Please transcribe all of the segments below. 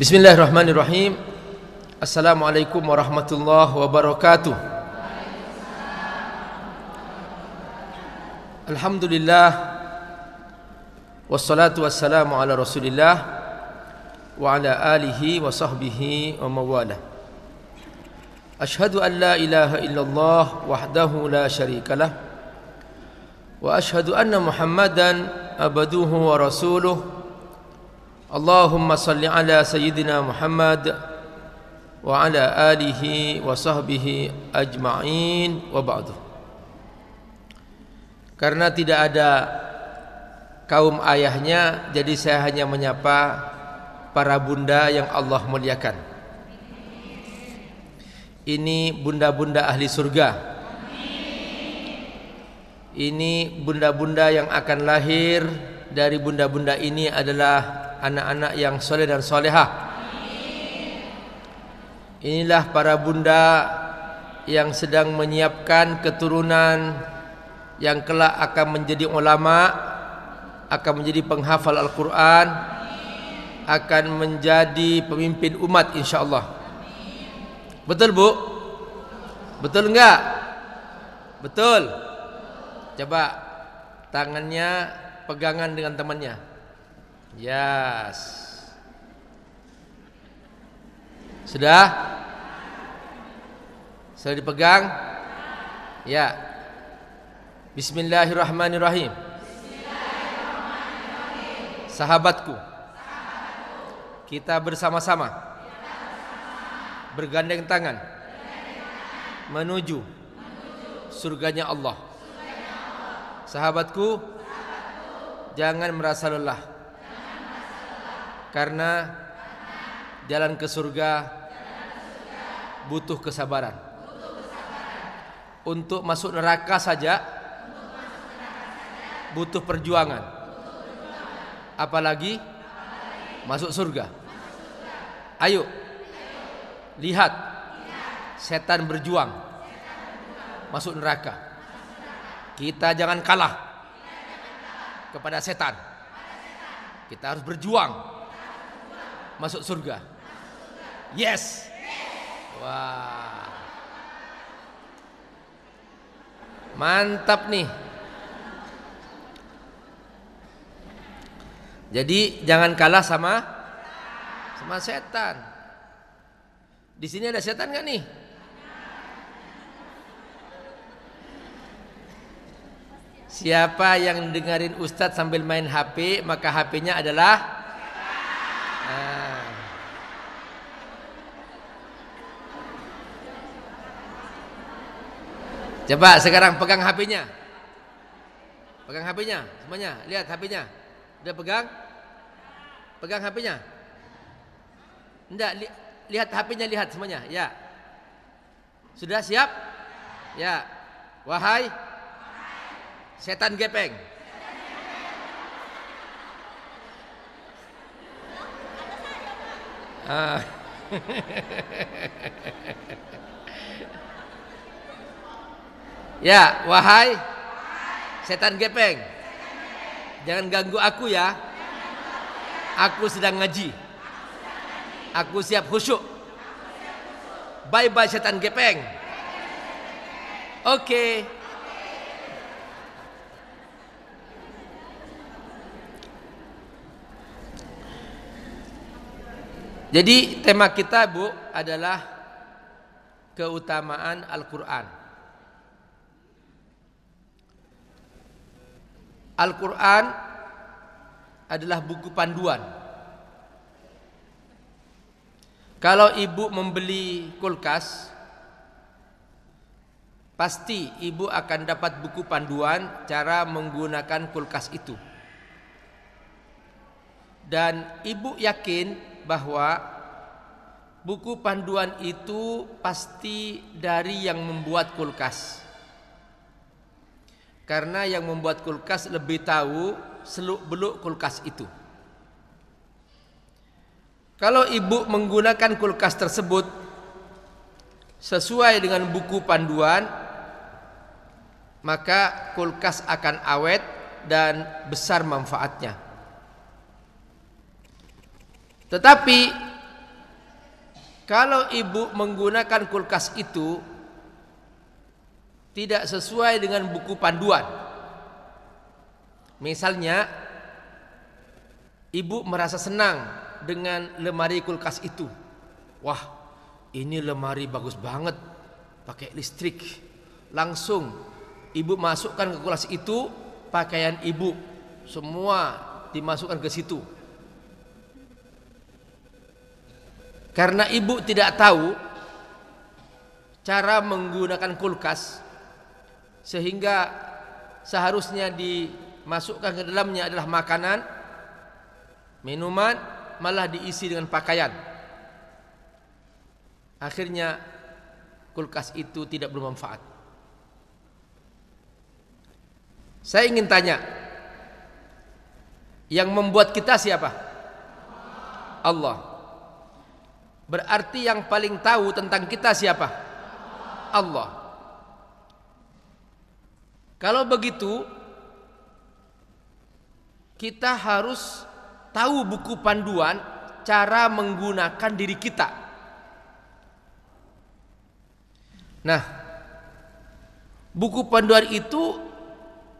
Bismillahirrahmanirrahim. Assalamualaikum warahmatullahi wabarakatuh. Alhamdulillah wassalatu wassalamu ala Rasulillah wa ala alihi wa sahbihi wa mawala. Ashhadu an la ilaha illallah wahdahu la syarikalah wa ashhadu anna Muhammadan abduhu wa rasuluhu Allahumma salli ala sayyidina Muhammad wa ala alihi wa sahbihi ajma'in wa ba'du. Karena tidak ada kaum ayahnya jadi saya hanya menyapa para bunda yang Allah muliakan. Ini bunda-bunda ahli surga. Ini bunda-bunda yang akan lahir dari bunda-bunda ini adalah anak-anak yang soleh dan solehah. Inilah para bunda yang sedang menyiapkan keturunan yang kelak akan menjadi ulama, akan menjadi penghafal Al-Quran, akan menjadi pemimpin umat insyaAllah. Betul bu? Betul enggak? Betul? Coba tangannya pegangan dengan temannya. Yes. Sudah? Sudah dipegang? Ya. Bismillahirrahmanirrahim. Bismillahirrahmanirrahim. Sahabatku. Kita bersama-sama. bergandeng tangan. Menuju. Menuju surganya Surganya Allah. Sahabatku, jangan merasa lelah. Karena, jalan ke surga, butuh, kesabaran. Untuk masuk neraka saja, butuh, perjuangan. Apalagi, masuk, surga. Ayo, lihat, Setan, berjuang. masuk neraka. Masuk neraka. Kita jangan kalah kepada setan. Kita harus berjuang masuk surga. Yes. Wah. Mantap nih. Jadi jangan kalah sama sama setan. Di sini ada setan nggak nih? Siapa yang dengerin Ustadz sambil main HP Maka HP-nya adalah ah. Coba sekarang pegang HP-nya Pegang HP-nya semuanya Lihat HP-nya Udah pegang Pegang HP-nya Enggak li Lihat HP-nya lihat semuanya Ya Sudah siap Ya Wahai Setan gepeng. Ah. ya, wahai setan gepeng. Jangan ganggu aku ya. Aku sedang ngaji. Aku siap khusyuk. Bye bye setan gepeng. Oke. Okay. Jadi tema kita Bu adalah keutamaan Al-Qur'an. Al-Qur'an adalah buku panduan. Kalau ibu membeli kulkas, Pasti ibu akan dapat buku panduan cara menggunakan kulkas itu. Dan ibu yakin bahwa buku panduan itu pasti dari yang membuat kulkas. Karena yang membuat kulkas lebih tahu seluk-beluk kulkas itu. Kalau ibu menggunakan kulkas tersebut sesuai dengan buku panduan, maka kulkas akan awet dan besar manfaatnya. Tetapi kalau ibu menggunakan kulkas itu tidak sesuai dengan buku panduan. Misalnya ibu merasa senang dengan lemari kulkas itu. Wah, ini lemari bagus banget pakai listrik. Langsung ibu masukkan ke kulkas itu pakaian ibu semua dimasukkan ke situ. Karena ibu tidak tahu cara menggunakan kulkas sehingga seharusnya dimasukkan ke dalamnya adalah makanan, minuman, malah diisi dengan pakaian. Akhirnya kulkas itu tidak bermanfaat. Saya ingin tanya, yang membuat kita siapa? Allah. Berarti yang paling tahu tentang kita siapa? Allah. Kalau begitu, kita harus tahu buku panduan cara menggunakan diri kita. Nah, buku panduan itu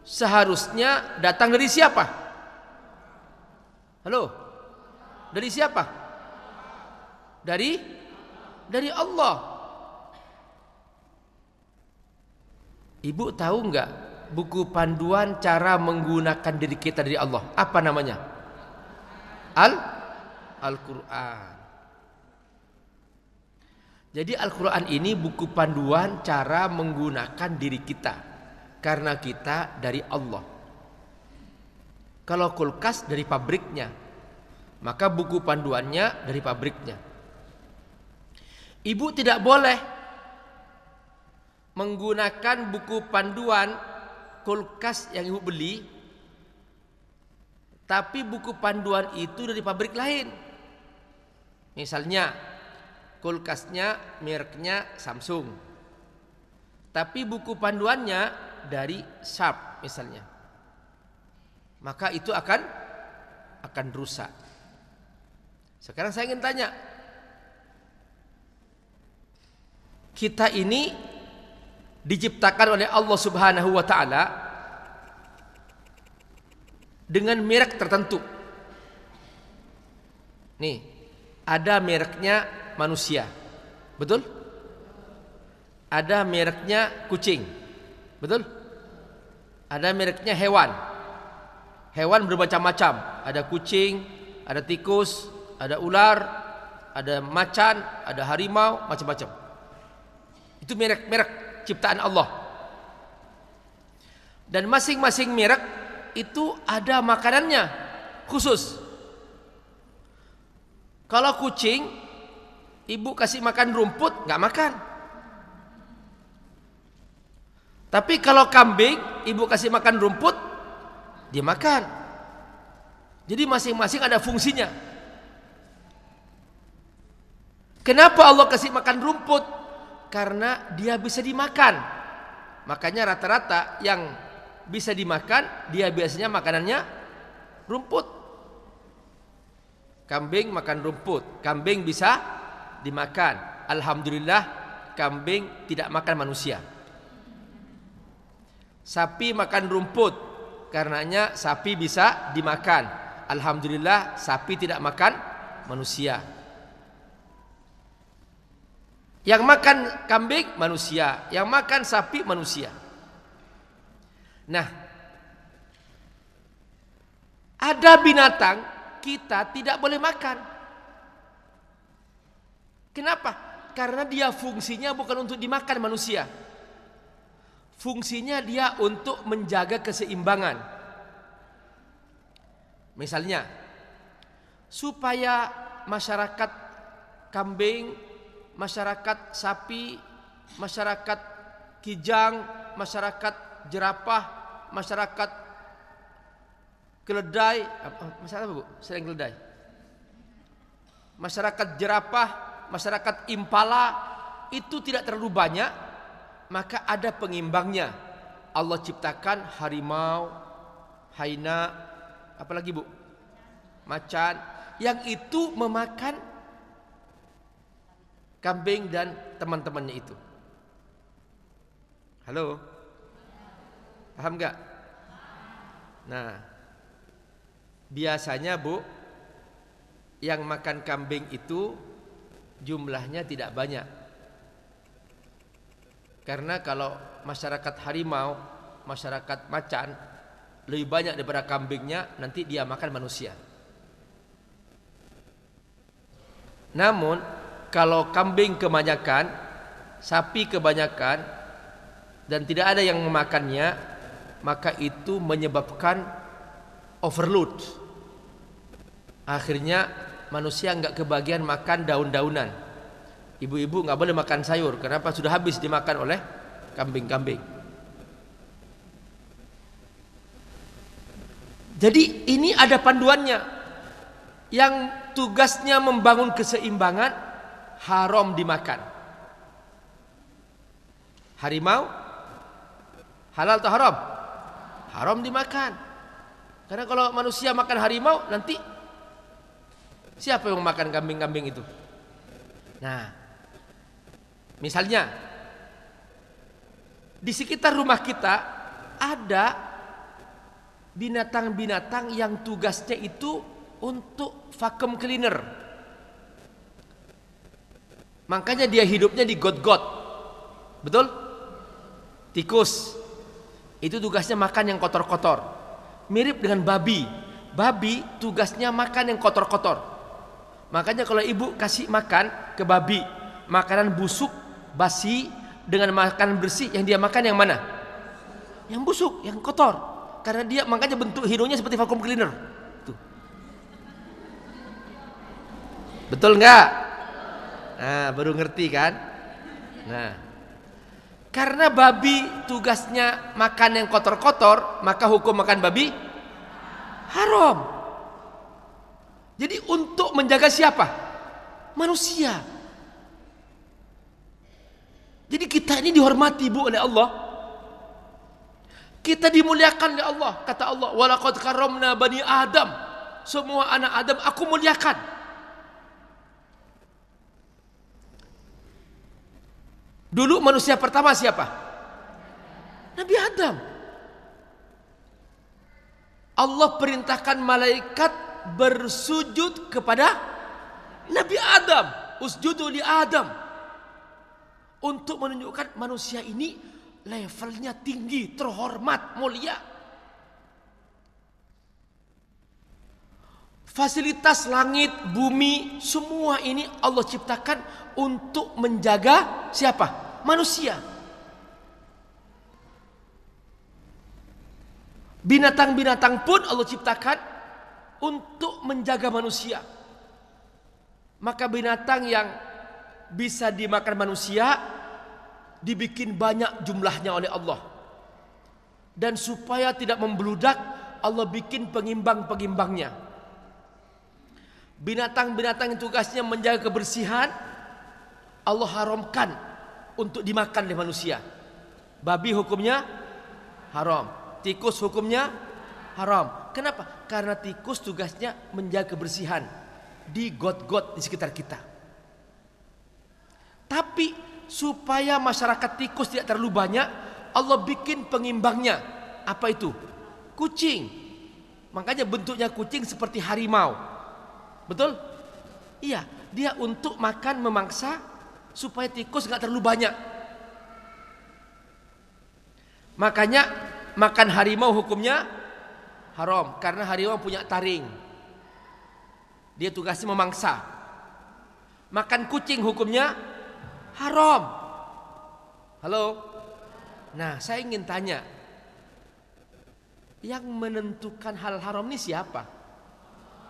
seharusnya datang dari siapa? Halo, dari siapa? dari dari Allah. Ibu tahu nggak buku panduan cara menggunakan diri kita dari Allah? Apa namanya? Al Al-Qur'an. Jadi Al-Quran ini buku panduan cara menggunakan diri kita Karena kita dari Allah Kalau kulkas dari pabriknya Maka buku panduannya dari pabriknya Ibu tidak boleh menggunakan buku panduan kulkas yang ibu beli, tapi buku panduan itu dari pabrik lain. Misalnya, kulkasnya mereknya Samsung, tapi buku panduannya dari Sharp misalnya. Maka itu akan akan rusak. Sekarang saya ingin tanya, kita ini diciptakan oleh Allah Subhanahu wa taala dengan merek tertentu. Nih, ada mereknya manusia. Betul? Ada mereknya kucing. Betul? Ada mereknya hewan. Hewan bermacam-macam. Ada kucing, ada tikus, ada ular, ada macan, ada harimau, macam-macam. Itu merek-merek ciptaan Allah. Dan masing-masing merek itu ada makanannya khusus. Kalau kucing, ibu kasih makan rumput, nggak makan. Tapi kalau kambing, ibu kasih makan rumput, dia makan. Jadi masing-masing ada fungsinya. Kenapa Allah kasih makan rumput? karena dia bisa dimakan. Makanya rata-rata yang bisa dimakan dia biasanya makanannya rumput. Kambing makan rumput, kambing bisa dimakan. Alhamdulillah kambing tidak makan manusia. Sapi makan rumput, karenanya sapi bisa dimakan. Alhamdulillah sapi tidak makan manusia. Yang makan kambing manusia, yang makan sapi manusia. Nah, ada binatang kita tidak boleh makan. Kenapa? Karena dia fungsinya bukan untuk dimakan manusia. Fungsinya dia untuk menjaga keseimbangan. Misalnya, supaya masyarakat kambing masyarakat sapi, masyarakat kijang, masyarakat jerapah, masyarakat keledai, masyarakat apa Bu? Sering keledai. Masyarakat jerapah, masyarakat impala itu tidak terlalu banyak, maka ada pengimbangnya. Allah ciptakan harimau, haina, apalagi Bu? Macan yang itu memakan kambing dan teman-temannya itu. Halo? Paham nggak? Nah, biasanya Bu, yang makan kambing itu jumlahnya tidak banyak. Karena kalau masyarakat harimau, masyarakat macan lebih banyak daripada kambingnya, nanti dia makan manusia. Namun kalau kambing kebanyakan, sapi kebanyakan dan tidak ada yang memakannya, maka itu menyebabkan overload. Akhirnya manusia nggak kebagian makan daun-daunan. Ibu-ibu nggak boleh makan sayur, kenapa sudah habis dimakan oleh kambing-kambing. Jadi ini ada panduannya yang tugasnya membangun keseimbangan haram dimakan. Harimau halal atau haram? Haram dimakan. Karena kalau manusia makan harimau nanti siapa yang makan kambing-kambing itu? Nah, misalnya di sekitar rumah kita ada binatang-binatang yang tugasnya itu untuk vacuum cleaner Makanya dia hidupnya di got-got. Betul? Tikus. Itu tugasnya makan yang kotor-kotor. Mirip dengan babi. Babi tugasnya makan yang kotor-kotor. Makanya kalau ibu kasih makan ke babi, makanan busuk, basi dengan makanan bersih yang dia makan yang mana? Yang busuk, yang kotor. Karena dia makanya bentuk hidungnya seperti vacuum cleaner. Betul nggak? Nah, baru ngerti kan? Nah. Karena babi tugasnya makan yang kotor-kotor, maka hukum makan babi haram. Jadi untuk menjaga siapa? Manusia. Jadi kita ini dihormati Bu oleh Allah. Kita dimuliakan oleh Allah. Kata Allah, "Walaqad karramna bani Adam." Semua anak Adam aku muliakan. Dulu manusia pertama siapa? Nabi Adam. Allah perintahkan malaikat bersujud kepada Nabi Adam. Usjudu li Adam. Untuk menunjukkan manusia ini levelnya tinggi, terhormat, mulia. Fasilitas langit, bumi, semua ini Allah ciptakan untuk menjaga siapa? Manusia. Binatang-binatang pun Allah ciptakan untuk menjaga manusia. Maka binatang yang bisa dimakan manusia dibikin banyak jumlahnya oleh Allah. Dan supaya tidak membludak, Allah bikin pengimbang-pengimbangnya binatang-binatang yang tugasnya menjaga kebersihan Allah haramkan untuk dimakan oleh manusia. Babi hukumnya haram, tikus hukumnya haram. Kenapa? Karena tikus tugasnya menjaga kebersihan di got-got di sekitar kita. Tapi supaya masyarakat tikus tidak terlalu banyak, Allah bikin pengimbangnya. Apa itu? Kucing. Makanya bentuknya kucing seperti harimau Betul? Iya, dia untuk makan memangsa supaya tikus nggak terlalu banyak. Makanya makan harimau hukumnya haram karena harimau punya taring. Dia tugasnya memangsa. Makan kucing hukumnya haram. Halo. Nah, saya ingin tanya, yang menentukan hal haram ini siapa?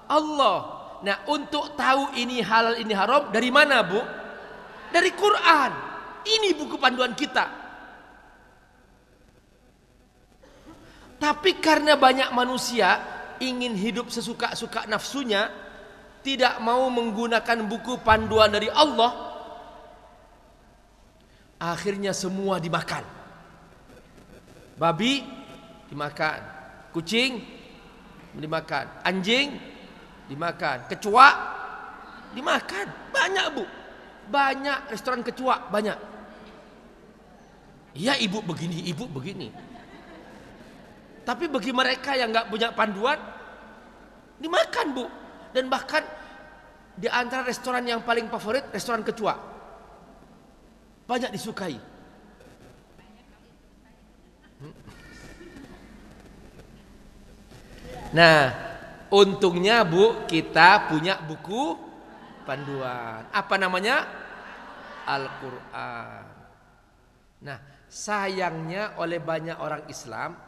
Allah. Nah, untuk tahu ini halal ini haram dari mana, Bu? Dari Quran. Ini buku panduan kita. Tapi karena banyak manusia ingin hidup sesuka-suka nafsunya, tidak mau menggunakan buku panduan dari Allah, akhirnya semua dimakan. Babi dimakan, kucing dimakan, anjing dimakan kecua dimakan banyak bu banyak restoran kecua banyak iya ibu begini ibu begini tapi bagi mereka yang nggak punya panduan dimakan bu dan bahkan di antara restoran yang paling favorit restoran kecua banyak disukai hmm. nah Untungnya Bu, kita punya buku panduan. Apa namanya? Al-Qur'an. Nah, sayangnya oleh banyak orang Islam,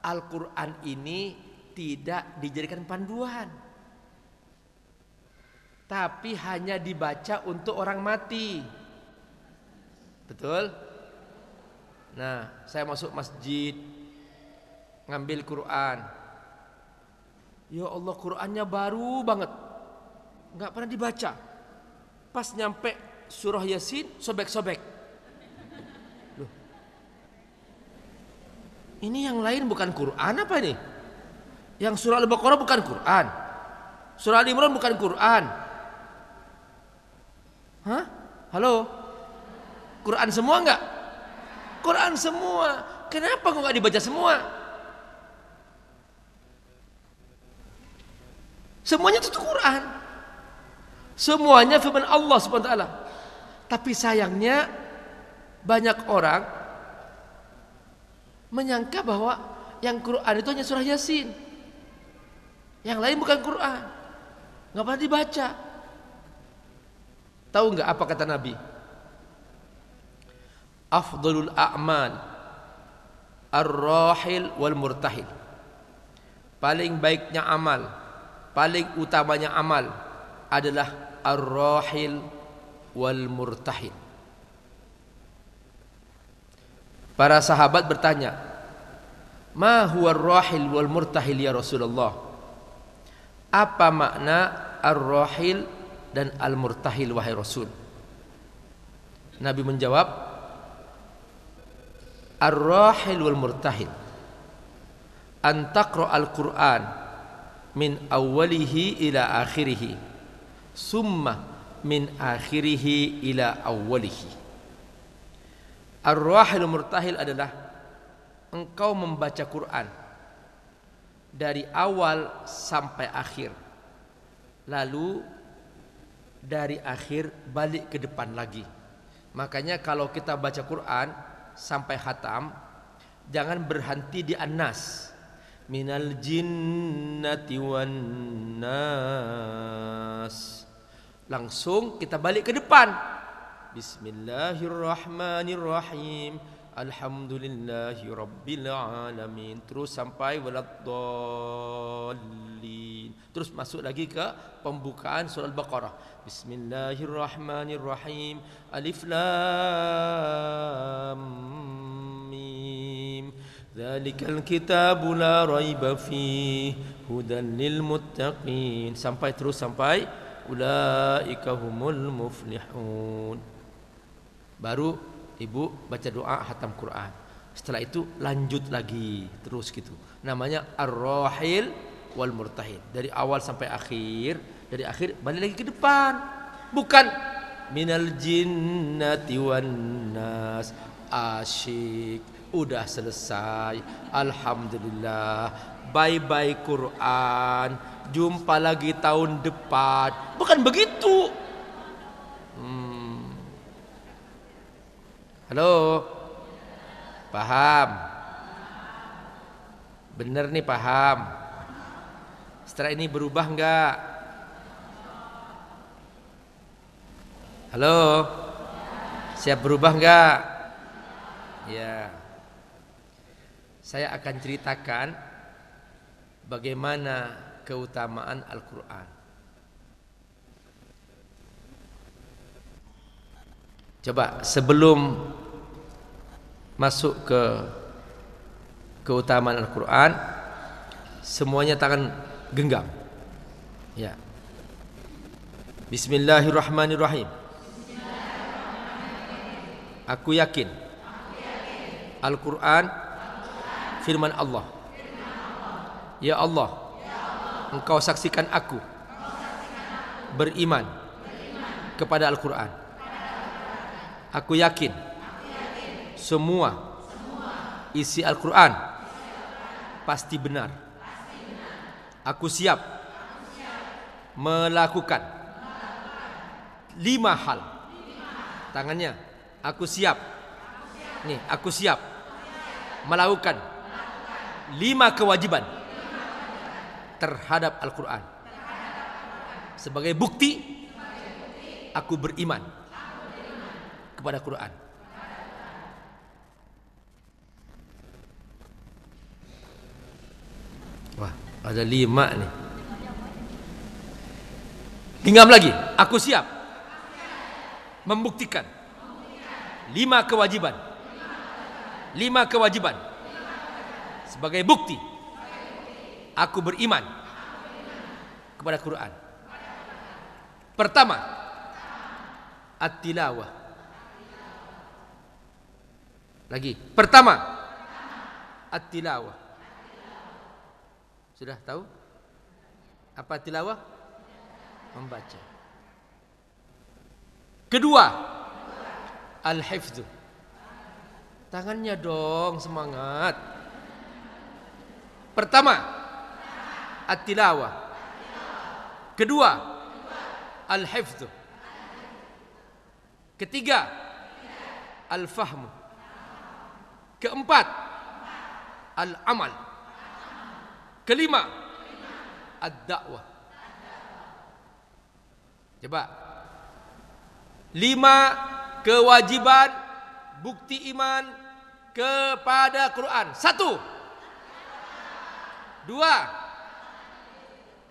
Al-Qur'an ini tidak dijadikan panduan. Tapi hanya dibaca untuk orang mati. Betul? Nah, saya masuk masjid ngambil Quran Ya Allah Qurannya baru banget nggak pernah dibaca Pas nyampe surah Yasin sobek-sobek Ini yang lain bukan Quran apa ini? Yang surah Al-Baqarah bukan Quran Surah Al-Imran bukan Quran Hah? Halo? Quran semua enggak? Quran semua Kenapa kok nggak dibaca semua? Semuanya itu Quran. Semuanya firman Allah Subhanahu taala. Tapi sayangnya banyak orang menyangka bahwa yang Quran itu hanya surah Yasin. Yang lain bukan Quran. Nggak pernah dibaca. Tahu nggak apa kata Nabi? Afdalul a'mal ar-rahil wal murtahil. Paling baiknya amal paling utamanya amal adalah ar-rahil wal murtahil. Para sahabat bertanya, "Ma huwa ar-rahil wal murtahil ya Rasulullah?" Apa makna ar-rahil dan al-murtahil wahai Rasul? Nabi menjawab, "Ar-rahil wal murtahil an taqra al-Qur'an min awalihi ila akhirihi summa min akhirihi ila awalihi Ar-rahil murtahil adalah engkau membaca Quran dari awal sampai akhir lalu dari akhir balik ke depan lagi makanya kalau kita baca Quran sampai hatam, jangan berhenti di anas من الجنة والناس langsung kita balik ke depan Bismillahirrahmanirrahim Alhamdulillahirrabbilalamin Terus sampai Waladdallin Terus masuk lagi ke pembukaan surah Al-Baqarah Bismillahirrahmanirrahim Alif Lam Mim Dzalikal kitabu la raiba fihi hudan lil muttaqin sampai terus sampai ulaika humul muflihun. Baru ibu baca doa hatam Quran. Setelah itu lanjut lagi terus gitu. Namanya ar-rahil wal murtahil. Dari awal sampai akhir, dari akhir balik lagi ke depan. Bukan minal jinnati wan nas asyik udah selesai alhamdulillah bye bye Quran jumpa lagi tahun depan bukan begitu hmm. halo paham bener nih paham setelah ini berubah enggak halo siap berubah enggak ya yeah saya akan ceritakan bagaimana keutamaan Al-Quran. Coba sebelum masuk ke keutamaan Al-Quran, semuanya tangan genggam. Ya. Bismillahirrahmanirrahim. Aku yakin. Aku yakin. Al-Quran Firman Allah. Ya Allah, Engkau saksikan aku beriman kepada Al-Quran. Aku yakin semua isi Al-Quran pasti benar. Aku siap melakukan lima hal. Tangannya, aku siap. Nih, aku siap melakukan lima kewajiban terhadap Al-Quran sebagai bukti aku beriman kepada Quran. Wah, ada lima nih. Ingat lagi, aku siap membuktikan lima kewajiban. Lima kewajiban sebagai bukti aku beriman kepada Quran. Pertama, at-tilawah. Lagi, pertama at-tilawah. Sudah tahu? Apa tilawah? Membaca. Kedua, al-hifdz. Tangannya dong semangat. Pertama, at-tilawah. Kedua, al-hifdz. Ketiga, al-fahmu. Keempat, al-amal. Kelima, ad-dakwah. Coba. Lima kewajiban bukti iman kepada Quran. Satu, dua,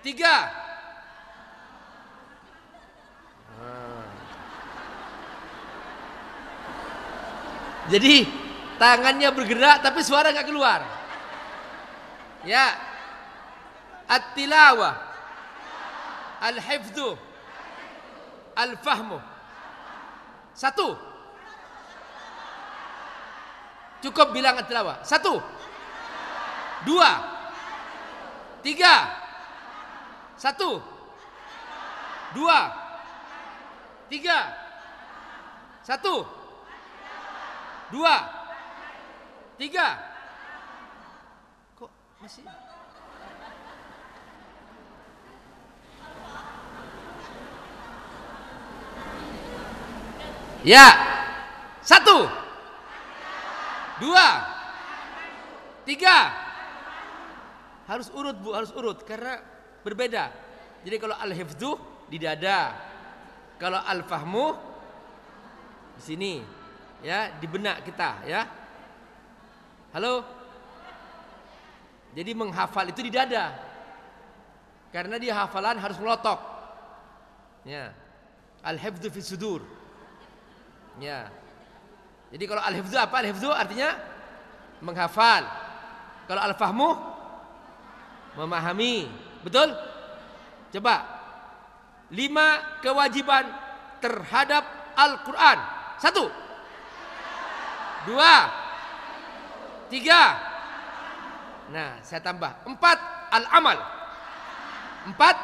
tiga. Jadi tangannya bergerak tapi suara nggak keluar. Ya, at-tilawah, al-hifdhu, al-fahmu. Satu. Cukup bilang at-tilawah. Satu. Dua. Tiga. Satu. Dua. Tiga. Satu. Dua. Tiga. Kok masih? Ya. Satu. Dua. Tiga harus urut Bu, harus urut karena berbeda. Jadi kalau al hifdu di dada. Kalau al-fahmu di sini. Ya, di benak kita ya. Halo. Jadi menghafal itu di dada. Karena dia hafalan harus melotok. Ya. al hifdu fi sudur. Ya. Jadi kalau al hifdu apa? al hifdu artinya menghafal. Kalau al-fahmu memahami. Betul? Coba. Lima kewajiban terhadap Al-Quran. Satu. Dua. Tiga. Nah, saya tambah. Empat. Al-amal. Empat.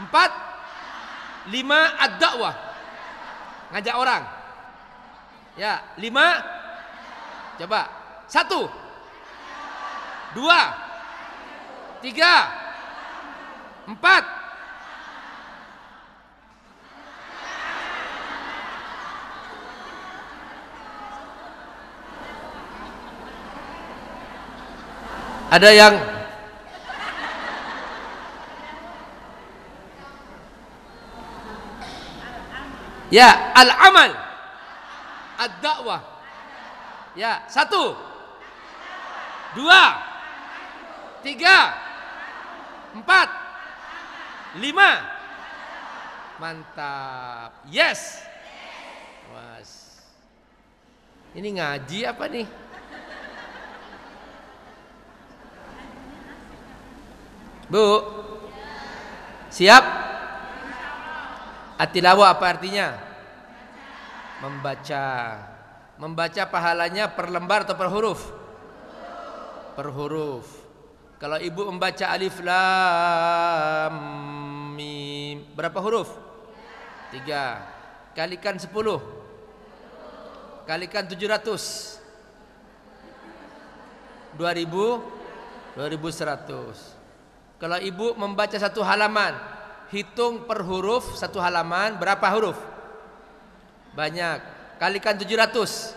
Empat. Lima. Ad-da'wah. Ngajak orang. Ya, lima. Coba. Satu. Dua tiga, empat. Ada yang Ya, al-amal. Ad-da'wah. Ya, satu. Dua. Tiga. Empat. Lima. Mantap. Yes. was Ini ngaji apa nih? Bu. Siap? Atilawa apa artinya? Membaca. Membaca pahalanya per lembar atau per huruf? Per huruf. Kalau ibu membaca alif lam mim berapa huruf? Tiga. Kalikan sepuluh. Kalikan tujuh ratus. Dua ribu. Dua ribu seratus. Kalau ibu membaca satu halaman, hitung per huruf satu halaman berapa huruf? Banyak. Kalikan tujuh ratus.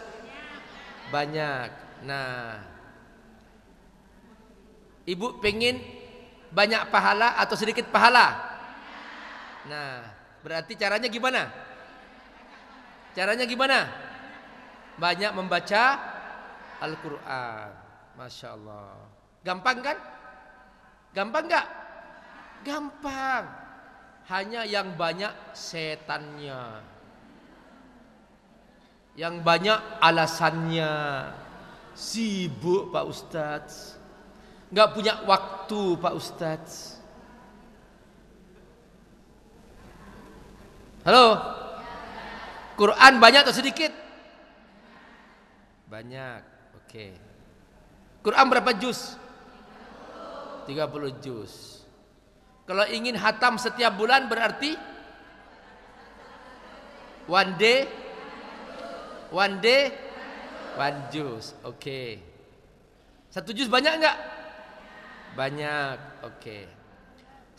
Banyak. Nah, Ibu pengen banyak pahala atau sedikit pahala? Nah, berarti caranya gimana? Caranya gimana? Banyak membaca Al-Quran. Masya Allah. Gampang kan? Gampang nggak? Gampang. Hanya yang banyak setannya. Yang banyak alasannya. Sibuk Pak Ustadz nggak punya waktu Pak Ustadz. Halo, Quran banyak atau sedikit? Banyak, oke. Quran berapa juz? 30 juz. Kalau ingin hatam setiap bulan berarti one day, one day, one juz. Oke. Okay. Satu juz banyak enggak? Banyak. Oke. Okay.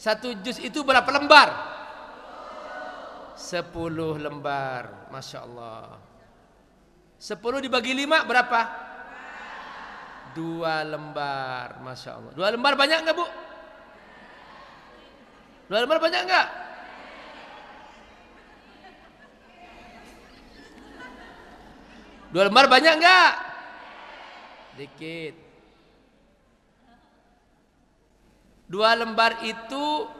Satu jus itu berapa lembar? Sepuluh lembar. Masya Allah. Sepuluh dibagi lima berapa? Dua lembar. Masya Allah. Dua lembar banyak nggak bu? Dua lembar banyak nggak? Dua lembar banyak nggak? Dikit. Dua lembar itu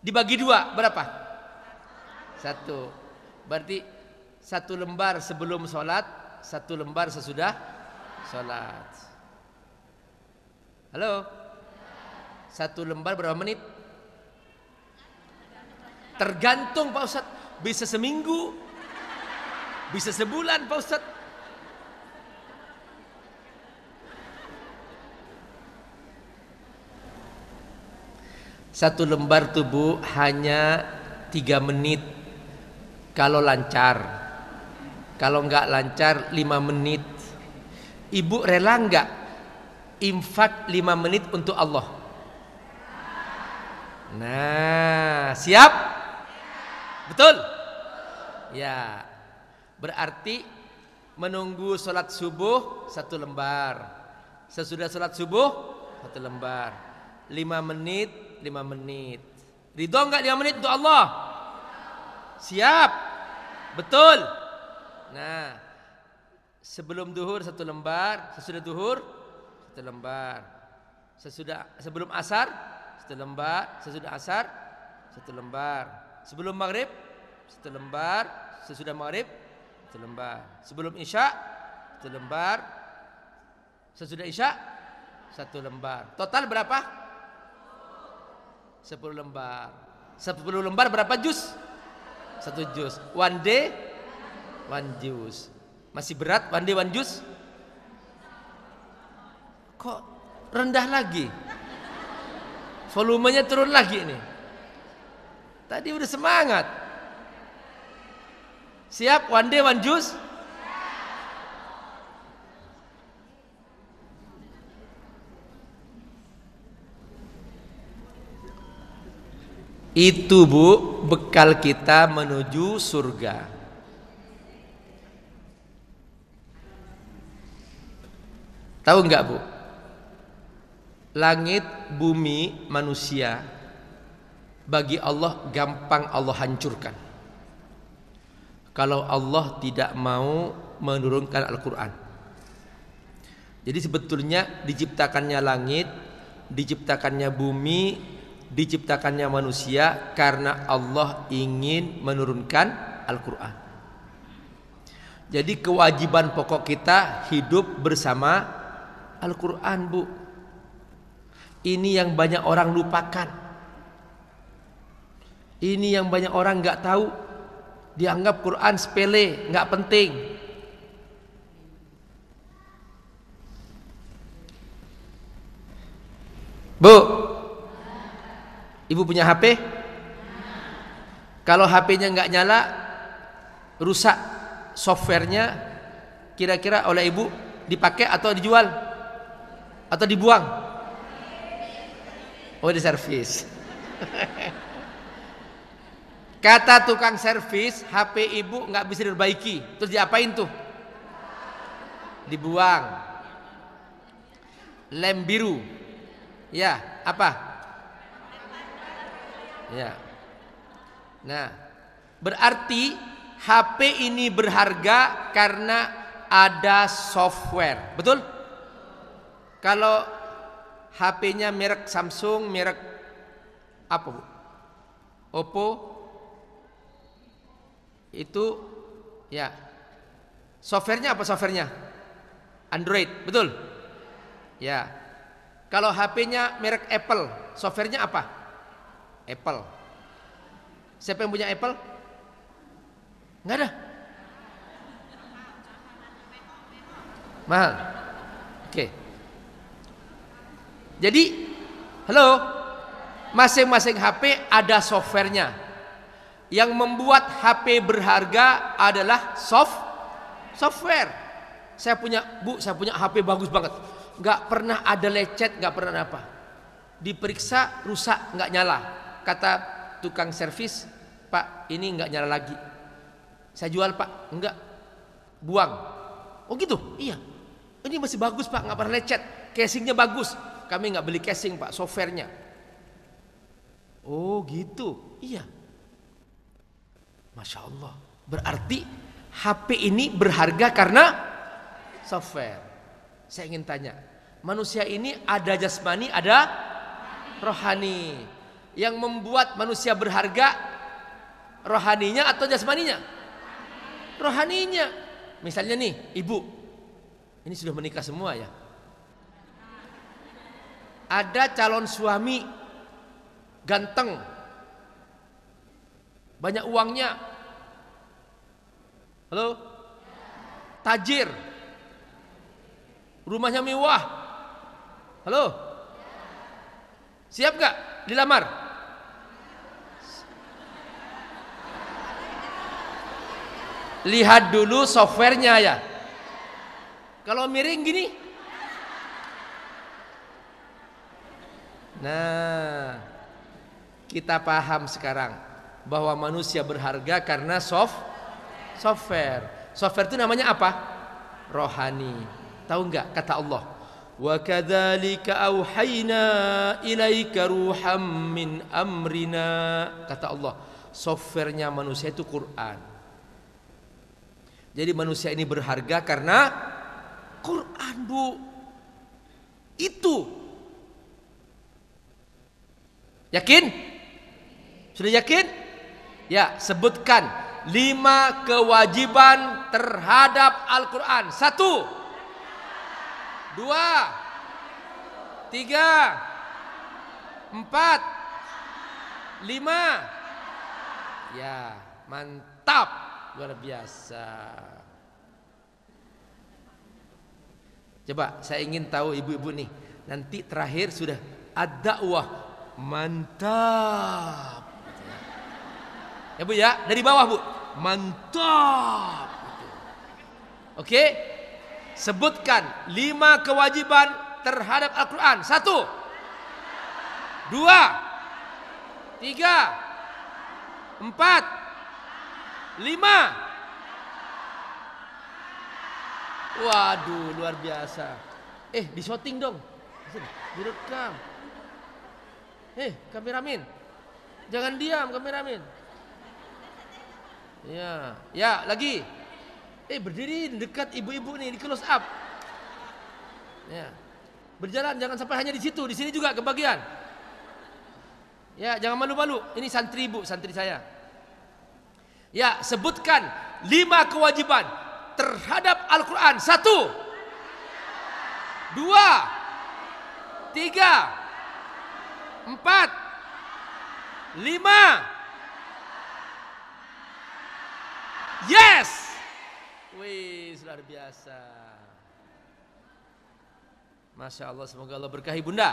dibagi dua berapa? Satu. Berarti satu lembar sebelum sholat, satu lembar sesudah sholat. Halo? Satu lembar berapa menit? Tergantung Pak Ustadz. Bisa seminggu, bisa sebulan Pak Ustadz satu lembar tubuh hanya tiga menit kalau lancar. Kalau nggak lancar lima menit. Ibu rela nggak infak lima menit untuk Allah? Nah, siap? Betul? Ya. Berarti menunggu sholat subuh satu lembar. Sesudah sholat subuh satu lembar lima menit, lima menit. Ridho enggak lima menit untuk Allah? Siap? Betul? Nah, sebelum duhur satu lembar, sesudah duhur satu lembar. Sesudah sebelum asar satu lembar, sesudah asar satu lembar. Sebelum maghrib satu lembar, sesudah maghrib satu lembar. Sebelum isya satu lembar, sesudah isya satu lembar. Total berapa? 10 lembar 10 lembar berapa jus? Satu jus One day One jus Masih berat one day one jus? Kok rendah lagi? Volumenya turun lagi nih Tadi udah semangat Siap one day one juice Itu bu bekal kita menuju surga. Tahu enggak bu? Langit, bumi, manusia bagi Allah gampang Allah hancurkan. Kalau Allah tidak mau menurunkan Al-Quran. Jadi sebetulnya diciptakannya langit, diciptakannya bumi, diciptakannya manusia karena Allah ingin menurunkan Al-Qur'an. Jadi kewajiban pokok kita hidup bersama Al-Qur'an, Bu. Ini yang banyak orang lupakan. Ini yang banyak orang nggak tahu. Dianggap Quran sepele, nggak penting. Bu, Ibu punya HP? Kalau HP-nya nggak nyala, rusak softwarenya, kira-kira oleh ibu dipakai atau dijual atau dibuang? Oh, di servis. Kata tukang servis, HP ibu nggak bisa diperbaiki. Terus diapain tuh? Dibuang. Lem biru. Ya, apa? Ya. Nah, berarti HP ini berharga karena ada software. Betul? Kalau HP-nya merek Samsung, merek apa Bu? Oppo itu ya softwarenya apa softwarenya Android betul ya kalau HP-nya merek Apple softwarenya apa Apple. Siapa yang punya Apple? Enggak ada. Mahal. Oke. Jadi, halo. Masing-masing HP ada softwarenya. Yang membuat HP berharga adalah soft software. Saya punya, Bu, saya punya HP bagus banget. Nggak pernah ada lecet, nggak pernah ada apa. Diperiksa rusak, nggak nyala kata tukang servis, "Pak, ini nggak nyala lagi. Saya jual, Pak." Enggak. Buang. Oh gitu? Iya. Ini masih bagus, Pak. Nggak pernah lecet. Casingnya bagus. Kami nggak beli casing, Pak. Softwarenya. Oh gitu? Iya. Masya Allah. Berarti HP ini berharga karena software. Saya ingin tanya, manusia ini ada jasmani, ada rohani yang membuat manusia berharga rohaninya atau jasmaninya? Rohaninya. Misalnya nih, ibu. Ini sudah menikah semua ya. Ada calon suami ganteng. Banyak uangnya. Halo? Tajir. Rumahnya mewah. Halo? Siap gak dilamar? lihat dulu softwarenya ya. Kalau miring gini. Nah, kita paham sekarang bahwa manusia berharga karena soft software. Software itu namanya apa? Rohani. Tahu nggak kata Allah? Wa kadzalika auhayna ilaika ruham min amrina. Kata Allah, softwarenya manusia itu Quran. Jadi manusia ini berharga karena Quran, Bu. Itu. Yakin? Sudah yakin? Ya, sebutkan lima kewajiban terhadap Al-Quran. Satu, dua, tiga, empat, lima. Ya, mantap luar biasa coba saya ingin tahu ibu-ibu nih nanti terakhir sudah ada wah mantap ya bu ya dari bawah bu mantap oke sebutkan lima kewajiban terhadap Al-Quran satu dua tiga empat Lima. Waduh, luar biasa. Eh, di shooting dong. Direkam. Eh, kameramen. Jangan diam, kameramen. Ya, ya lagi. Eh berdiri dekat ibu-ibu nih di close up. Ya. Berjalan jangan sampai hanya di situ, di sini juga kebagian. Ya, jangan malu-malu. Ini santri Bu, santri saya. Ya, sebutkan lima kewajiban terhadap Al-Quran. Satu, dua, tiga, empat, lima. Yes. Wih, luar biasa. Masya Allah, semoga Allah berkahi bunda.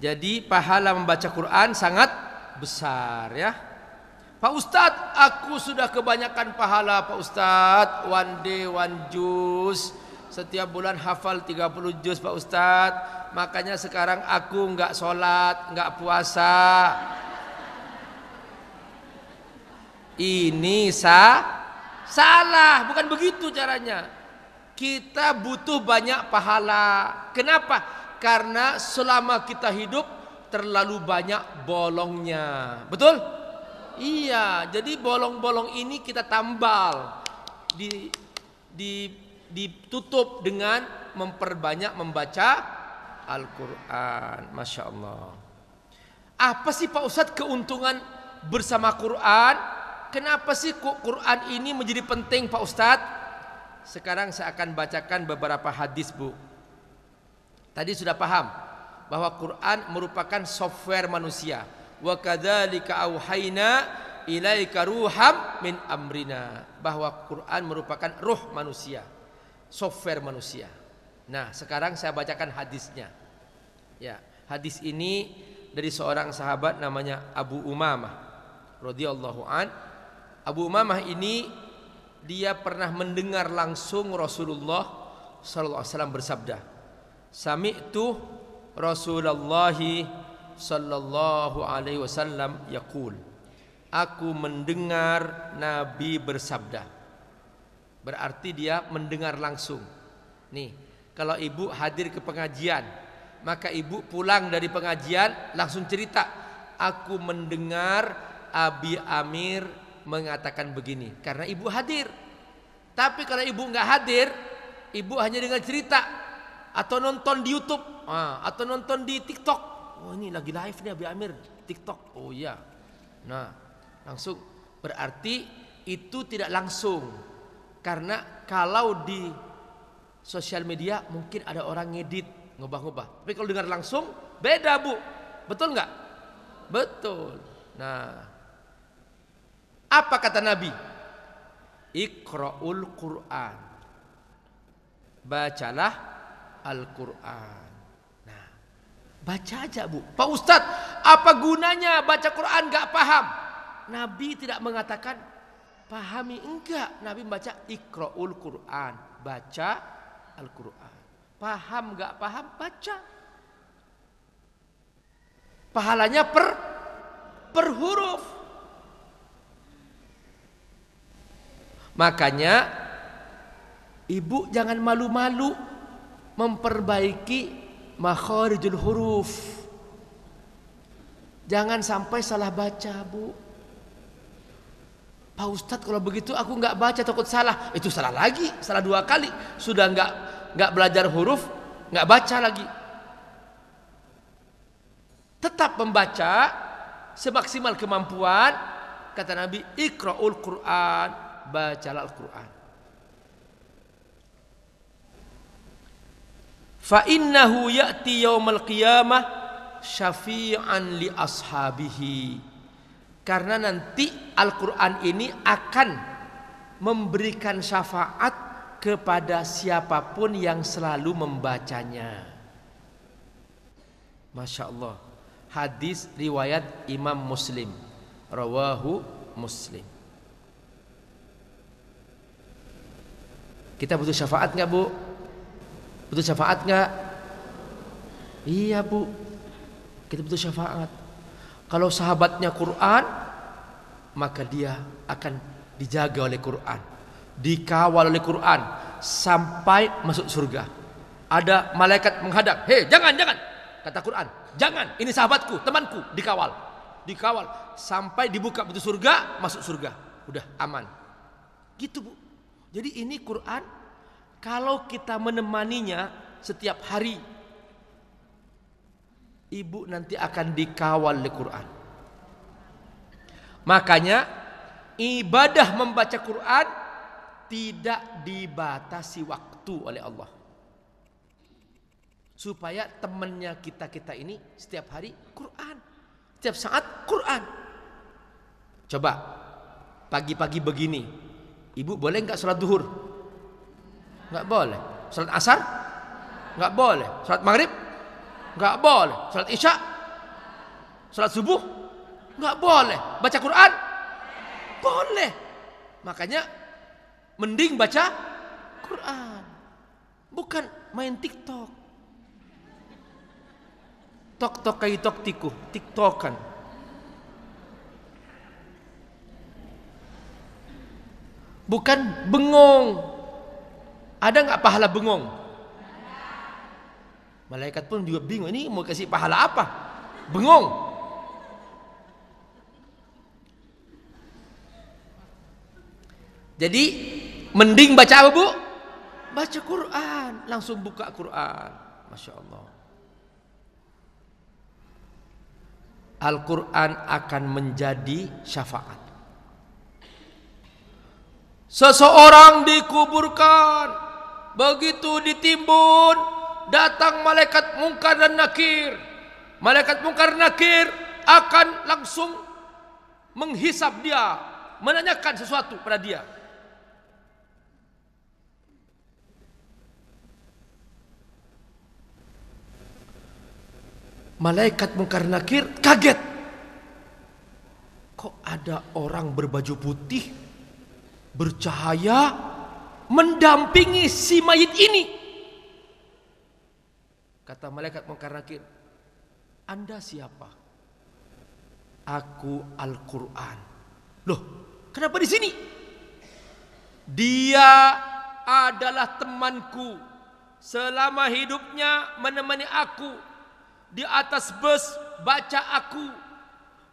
Jadi pahala membaca Quran sangat besar ya. Pak Ustadz, aku sudah kebanyakan pahala Pak Ustadz. One day, one juice. Setiap bulan hafal 30 juz Pak Ustadz. Makanya sekarang aku enggak sholat, enggak puasa. Ini sa salah, bukan begitu caranya. Kita butuh banyak pahala. Kenapa? karena selama kita hidup terlalu banyak bolongnya. Betul? Iya, jadi bolong-bolong ini kita tambal. Di di ditutup dengan memperbanyak membaca Al-Qur'an. Masya Allah. Apa sih Pak Ustadz keuntungan bersama Quran? Kenapa sih Quran ini menjadi penting Pak Ustadz? Sekarang saya akan bacakan beberapa hadis Bu Tadi sudah paham bahwa Quran merupakan software manusia. Wa kadzalika auhayna ilaika ruham min amrina. Bahwa Quran merupakan ruh manusia, software manusia. Nah, sekarang saya bacakan hadisnya. Ya, hadis ini dari seorang sahabat namanya Abu Umamah radhiyallahu an. Abu Umamah ini dia pernah mendengar langsung Rasulullah sallallahu alaihi wasallam bersabda, sami'tu Rasulullah sallallahu alaihi wasallam yaqul Aku mendengar Nabi bersabda Berarti dia mendengar langsung Nih kalau ibu hadir ke pengajian Maka ibu pulang dari pengajian langsung cerita Aku mendengar Abi Amir mengatakan begini Karena ibu hadir Tapi kalau ibu nggak hadir Ibu hanya dengar cerita atau nonton di YouTube ah, atau nonton di TikTok oh ini lagi live nih Abi Amir TikTok oh iya nah langsung berarti itu tidak langsung karena kalau di sosial media mungkin ada orang ngedit ngubah-ngubah tapi kalau dengar langsung beda bu betul nggak betul nah apa kata Nabi Iqra'ul Quran bacalah Al-Quran. Nah, baca aja bu. Pak Ustadz, apa gunanya baca Quran gak paham? Nabi tidak mengatakan pahami enggak. Nabi baca ikra'ul Quran. Baca Al-Quran. Paham gak paham? Baca. Pahalanya per per huruf. Makanya ibu jangan malu-malu memperbaiki makharijul huruf. Jangan sampai salah baca, Bu. Pak Ustadz kalau begitu aku nggak baca takut salah. Itu salah lagi, salah dua kali. Sudah nggak nggak belajar huruf, nggak baca lagi. Tetap membaca semaksimal kemampuan. Kata Nabi, ikraul Quran, bacalah Al-Quran. fa innahu ya'ti yaumal qiyamah syafi'an li ashabihi karena nanti Al-Qur'an ini akan memberikan syafaat kepada siapapun yang selalu membacanya. Masya Allah. Hadis riwayat Imam Muslim. Rawahu Muslim. Kita butuh syafaat nggak bu? butuh syafaat nggak iya bu kita butuh syafaat kalau sahabatnya Quran maka dia akan dijaga oleh Quran dikawal oleh Quran sampai masuk surga ada malaikat menghadap hei jangan jangan kata Quran jangan ini sahabatku temanku dikawal dikawal sampai dibuka pintu surga masuk surga udah aman gitu bu jadi ini Quran kalau kita menemaninya setiap hari, ibu nanti akan dikawal oleh Quran. Makanya ibadah membaca Quran tidak dibatasi waktu oleh Allah. Supaya temannya kita-kita ini setiap hari Quran. Setiap saat Quran. Coba pagi-pagi begini. Ibu boleh nggak sholat duhur? Enggak boleh. Salat asar? Enggak boleh. Salat maghrib? Enggak boleh. Salat isya? Salat subuh? Enggak boleh. Baca Quran? Boleh. Makanya mending baca Quran. Bukan main TikTok. Tok tok kayu tok tiku, tiktokan. Bukan bengong, ada nggak pahala bengong? Malaikat pun juga bingung. Ini mau kasih pahala apa? Bengong. Jadi mending baca apa bu? Baca Quran, langsung buka Quran. Masya Allah. Al-Quran akan menjadi syafaat. Seseorang dikuburkan Begitu ditimbun datang malaikat mungkar dan nakir. Malaikat mungkar nakir akan langsung menghisap dia, menanyakan sesuatu pada dia. Malaikat mungkar nakir kaget. Kok ada orang berbaju putih, bercahaya, mendampingi si mayit ini. Kata malaikat mungkar "Anda siapa?" "Aku Al-Qur'an." Loh, kenapa di sini? Dia adalah temanku. Selama hidupnya menemani aku. Di atas bus baca aku.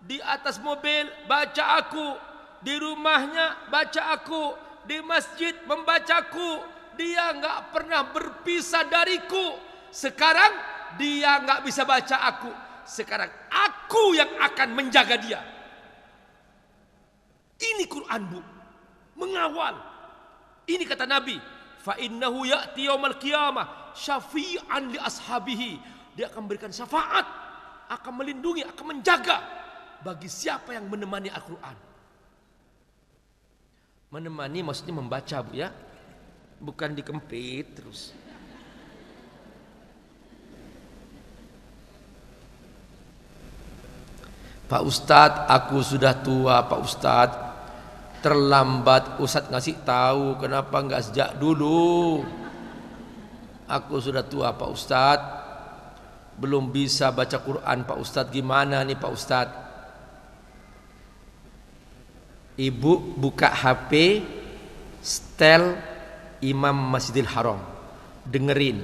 Di atas mobil baca aku. Di rumahnya baca aku di masjid membacaku, dia nggak pernah berpisah dariku. Sekarang dia nggak bisa baca aku. Sekarang aku yang akan menjaga dia. Ini Quran bu, mengawal. Ini kata Nabi, fa innahu ya'ti yaumal qiyamah syafi'an li ashabihi. Dia akan memberikan syafaat, akan melindungi, akan menjaga bagi siapa yang menemani Al-Quran. Menemani maksudnya membaca Bu ya. Bukan dikempit terus. Pak Ustadz, aku sudah tua Pak Ustadz. Terlambat Ustadz ngasih tahu kenapa nggak sejak dulu. Aku sudah tua Pak Ustadz. Belum bisa baca Quran Pak Ustadz gimana nih Pak Ustadz? ibu buka HP setel Imam Masjidil Haram dengerin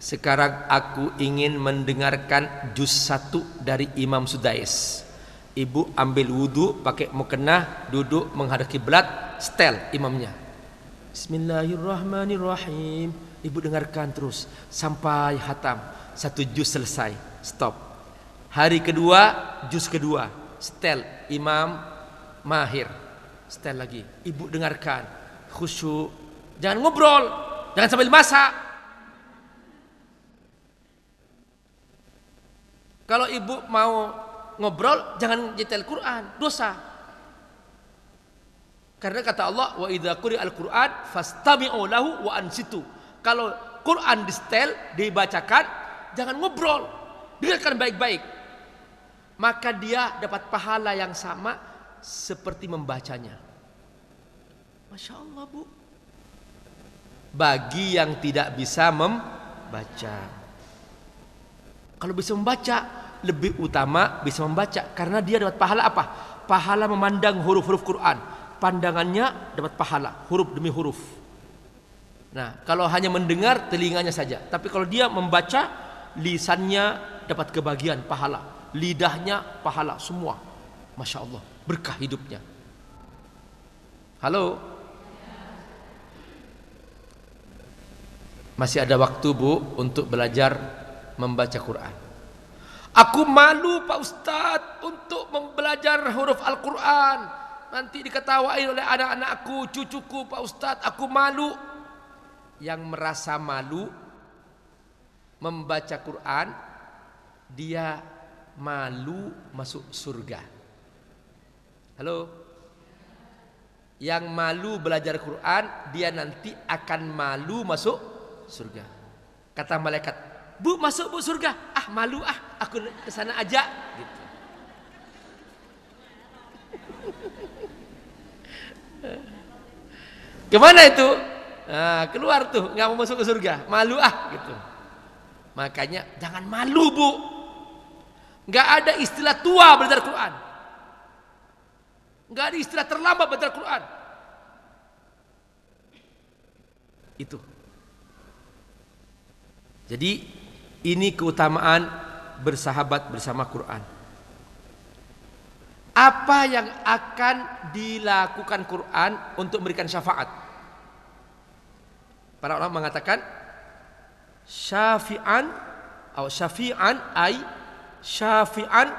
sekarang aku ingin mendengarkan juz satu dari Imam Sudais ibu ambil wudhu pakai mukena duduk menghadap kiblat setel imamnya Bismillahirrahmanirrahim ibu dengarkan terus sampai hatam satu juz selesai stop hari kedua juz kedua setel Imam mahir. Setel lagi, ibu dengarkan, khusyuk. Jangan ngobrol, jangan sambil masak. Kalau ibu mau ngobrol, jangan nyetel Quran, dosa. Karena kata Allah, wa idza quri al-Qur'an fastami'u lahu wa ansitu. Kalau Quran setel, dibacakan, jangan ngobrol. Dengarkan baik-baik. Maka dia dapat pahala yang sama seperti membacanya. Masya Allah bu. Bagi yang tidak bisa membaca. Kalau bisa membaca, lebih utama bisa membaca. Karena dia dapat pahala apa? Pahala memandang huruf-huruf Quran. Pandangannya dapat pahala, huruf demi huruf. Nah, kalau hanya mendengar telinganya saja. Tapi kalau dia membaca, lisannya dapat kebagian pahala. Lidahnya pahala semua. Masya Allah berkah hidupnya. Halo? Masih ada waktu Bu untuk belajar membaca Quran. Aku malu Pak Ustadz untuk membelajar huruf Al-Quran. Nanti diketawain oleh anak-anakku, cucuku Pak Ustadz. Aku malu. Yang merasa malu membaca Quran, dia malu masuk surga. Halo? Yang malu belajar Quran, dia nanti akan malu masuk surga. Kata malaikat, "Bu, masuk Bu surga." "Ah, malu ah, aku ke sana aja." gitu. Kemana itu? Nah, keluar tuh, nggak mau masuk ke surga, malu ah gitu. Makanya jangan malu bu. Nggak ada istilah tua belajar Quran. Nggak ada istilah terlambat baca Quran. Itu. Jadi ini keutamaan bersahabat bersama Quran. Apa yang akan dilakukan Quran untuk memberikan syafaat? Para ulama mengatakan syafi'an atau syafi'an ai syafi'an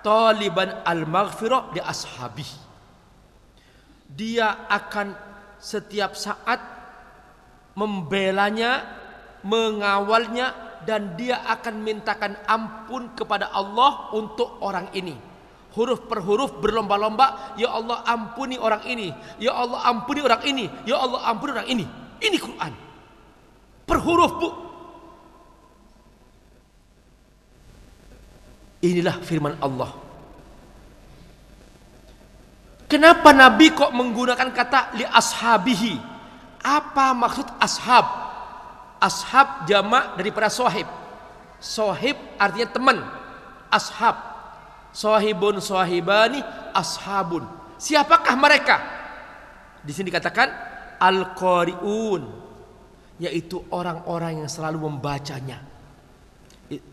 taliban al-maghfirah di ashabi dia akan setiap saat membelanya, mengawalnya dan dia akan mintakan ampun kepada Allah untuk orang ini. Huruf per huruf berlomba-lomba, ya Allah ampuni orang ini, ya Allah ampuni orang ini, ya Allah ampuni orang ini. Ini Quran. Per huruf, Bu. Inilah firman Allah. Kenapa Nabi kok menggunakan kata li ashabihi? Apa maksud ashab? Ashab jamak daripada sohib. Sohib artinya teman. Ashab. Sohibun sohibani ashabun. Siapakah mereka? Di sini dikatakan al-qari'un. Yaitu orang-orang yang selalu membacanya.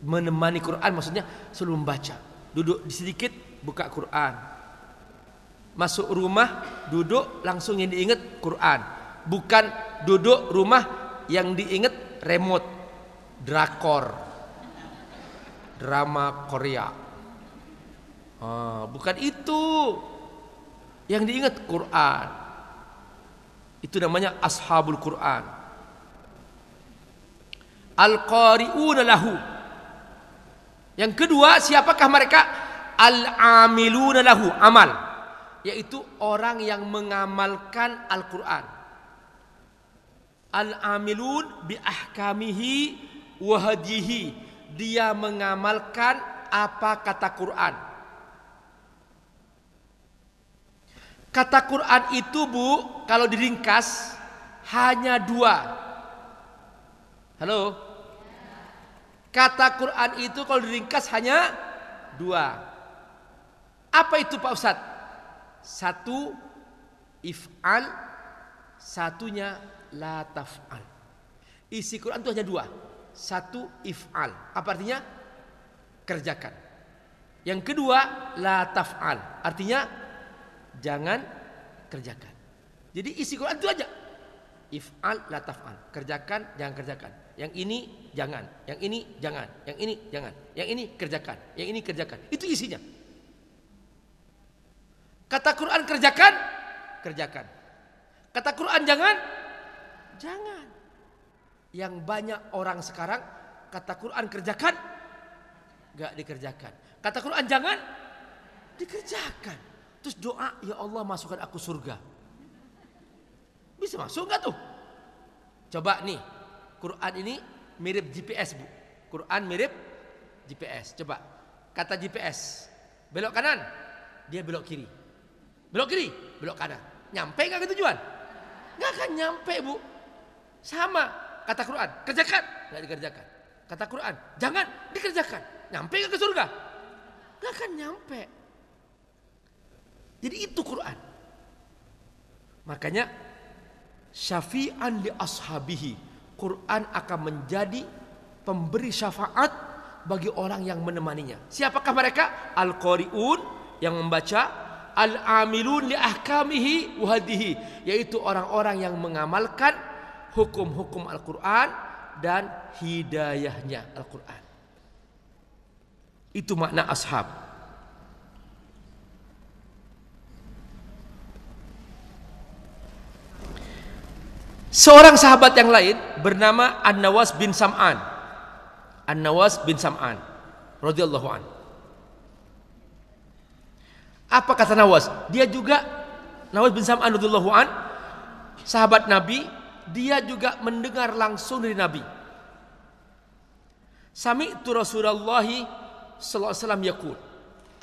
Menemani Quran maksudnya selalu membaca. Duduk sedikit buka Quran masuk rumah duduk langsung yang diingat Quran bukan duduk rumah yang diingat remote drakor drama Korea ah, bukan itu yang diingat Quran itu namanya ashabul Quran al-qari'una lahu yang kedua siapakah mereka al-amiluna lahu amal yaitu orang yang mengamalkan Al-Qur'an. Al-amilun bi ahkamihi wahadihi. Dia mengamalkan apa kata Quran. Kata Quran itu Bu, kalau diringkas hanya dua. Halo? Kata Quran itu kalau diringkas hanya dua. Apa itu Pak Ustadz? Satu if'al, satunya la taf'al. Isi Quran itu hanya dua. Satu if'al. Apa artinya? Kerjakan. Yang kedua la taf'al. Artinya jangan kerjakan. Jadi isi Quran itu aja. If'al la taf'al. Kerjakan, jangan kerjakan. Yang ini jangan, yang ini jangan, yang ini jangan, yang ini kerjakan, yang ini kerjakan. Itu isinya. Kata Quran kerjakan, kerjakan. Kata Quran jangan, jangan. Yang banyak orang sekarang kata Quran kerjakan, gak dikerjakan. Kata Quran jangan, dikerjakan. Terus doa, ya Allah masukkan aku surga. Bisa masuk nggak tuh? Coba nih, Quran ini mirip GPS bu. Quran mirip GPS. Coba kata GPS, belok kanan, dia belok kiri belok kiri, belok kanan. Nyampe gak ke tujuan? Gak akan nyampe bu. Sama kata Quran, kerjakan nggak dikerjakan. Kata Quran, jangan dikerjakan. Nyampe nggak ke surga? Gak akan nyampe. Jadi itu Quran. Makanya syafi'an li ashabihi. Quran akan menjadi pemberi syafaat bagi orang yang menemaninya. Siapakah mereka? Al-Qari'un yang membaca al-amilun li ahkamihi wahadihi yaitu orang-orang yang mengamalkan hukum-hukum Al-Qur'an dan hidayahnya Al-Qur'an. Itu makna ashab. Seorang sahabat yang lain bernama An-Nawas bin Sam'an. An-Nawas bin Sam'an radhiyallahu anhu apa kata Nawas? Dia juga Nawas bin Sam'an radhiyallahu an sahabat Nabi, dia juga mendengar langsung dari Nabi. Sami'tu Rasulullah sallallahu alaihi wasallam yaqul.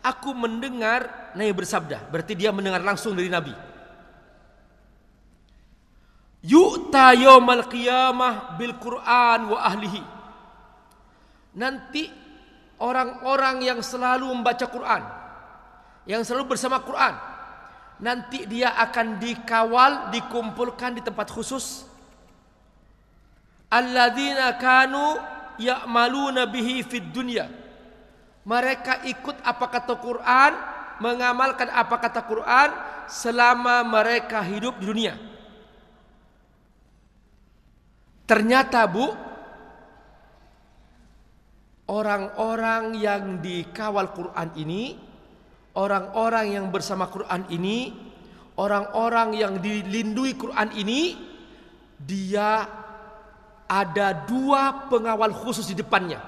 Aku mendengar Nabi bersabda, berarti dia mendengar langsung dari Nabi. Yu'ta yawmal qiyamah bil Qur'an wa ahlihi. Nanti orang-orang yang selalu membaca Quran yang selalu bersama Quran nanti dia akan dikawal dikumpulkan di tempat khusus alladzina kanu ya'maluna bihi fid dunya mereka ikut apa kata Quran mengamalkan apa kata Quran selama mereka hidup di dunia ternyata Bu orang-orang yang dikawal Quran ini orang-orang yang bersama Quran ini, orang-orang yang dilindungi Quran ini, dia ada dua pengawal khusus di depannya.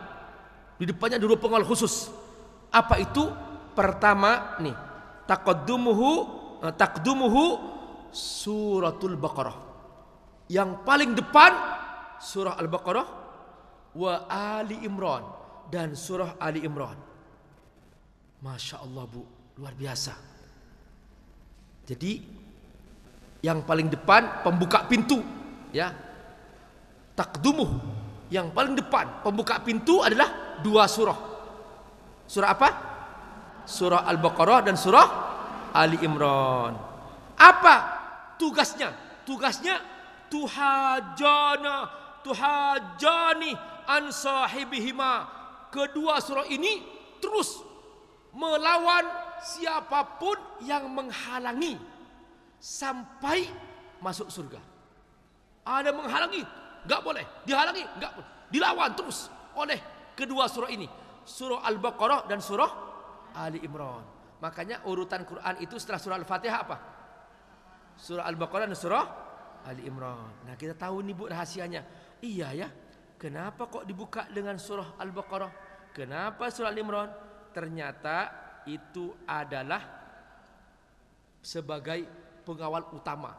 Di depannya dua pengawal khusus. Apa itu? Pertama nih, takdumuhu, eh, takdumuhu suratul Baqarah. Yang paling depan surah Al-Baqarah wa Ali Imran dan surah Ali Imran. Masya Allah bu Luar biasa. Jadi yang paling depan pembuka pintu, ya. Takdumuh yang paling depan pembuka pintu adalah dua surah. Surah apa? Surah Al-Baqarah dan surah Ali Imran. Apa tugasnya? Tugasnya tuhajana tuhajani an sahibihima. Kedua surah ini terus melawan siapapun yang menghalangi sampai masuk surga. Ada menghalangi, nggak boleh. Dihalangi, nggak boleh. Dilawan terus oleh kedua surah ini, surah Al-Baqarah dan surah Ali Imran. Makanya urutan Quran itu setelah surah Al-Fatihah apa? Surah Al-Baqarah dan surah Ali Imran. Nah kita tahu nih bu rahasianya. Iya ya. Kenapa kok dibuka dengan surah Al-Baqarah? Kenapa surah Ali Imran? ternyata itu adalah sebagai pengawal utama.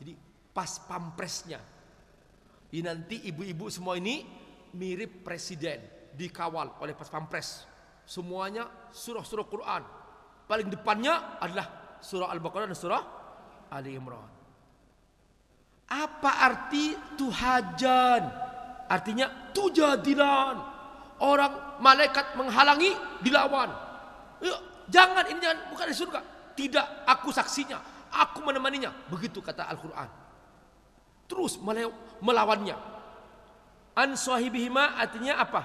Jadi pas pampresnya. Ini nanti ibu-ibu semua ini mirip presiden dikawal oleh pas pampres. Semuanya surah-surah Quran. Paling depannya adalah surah Al-Baqarah dan surah Ali Imran. Apa arti tuhajan? Artinya tujadilan orang malaikat menghalangi dilawan. Ya, jangan ini jangan bukan di surga. Tidak, aku saksinya, aku menemaninya. Begitu kata Al-Qur'an. Terus melawannya. An sahibihima artinya apa?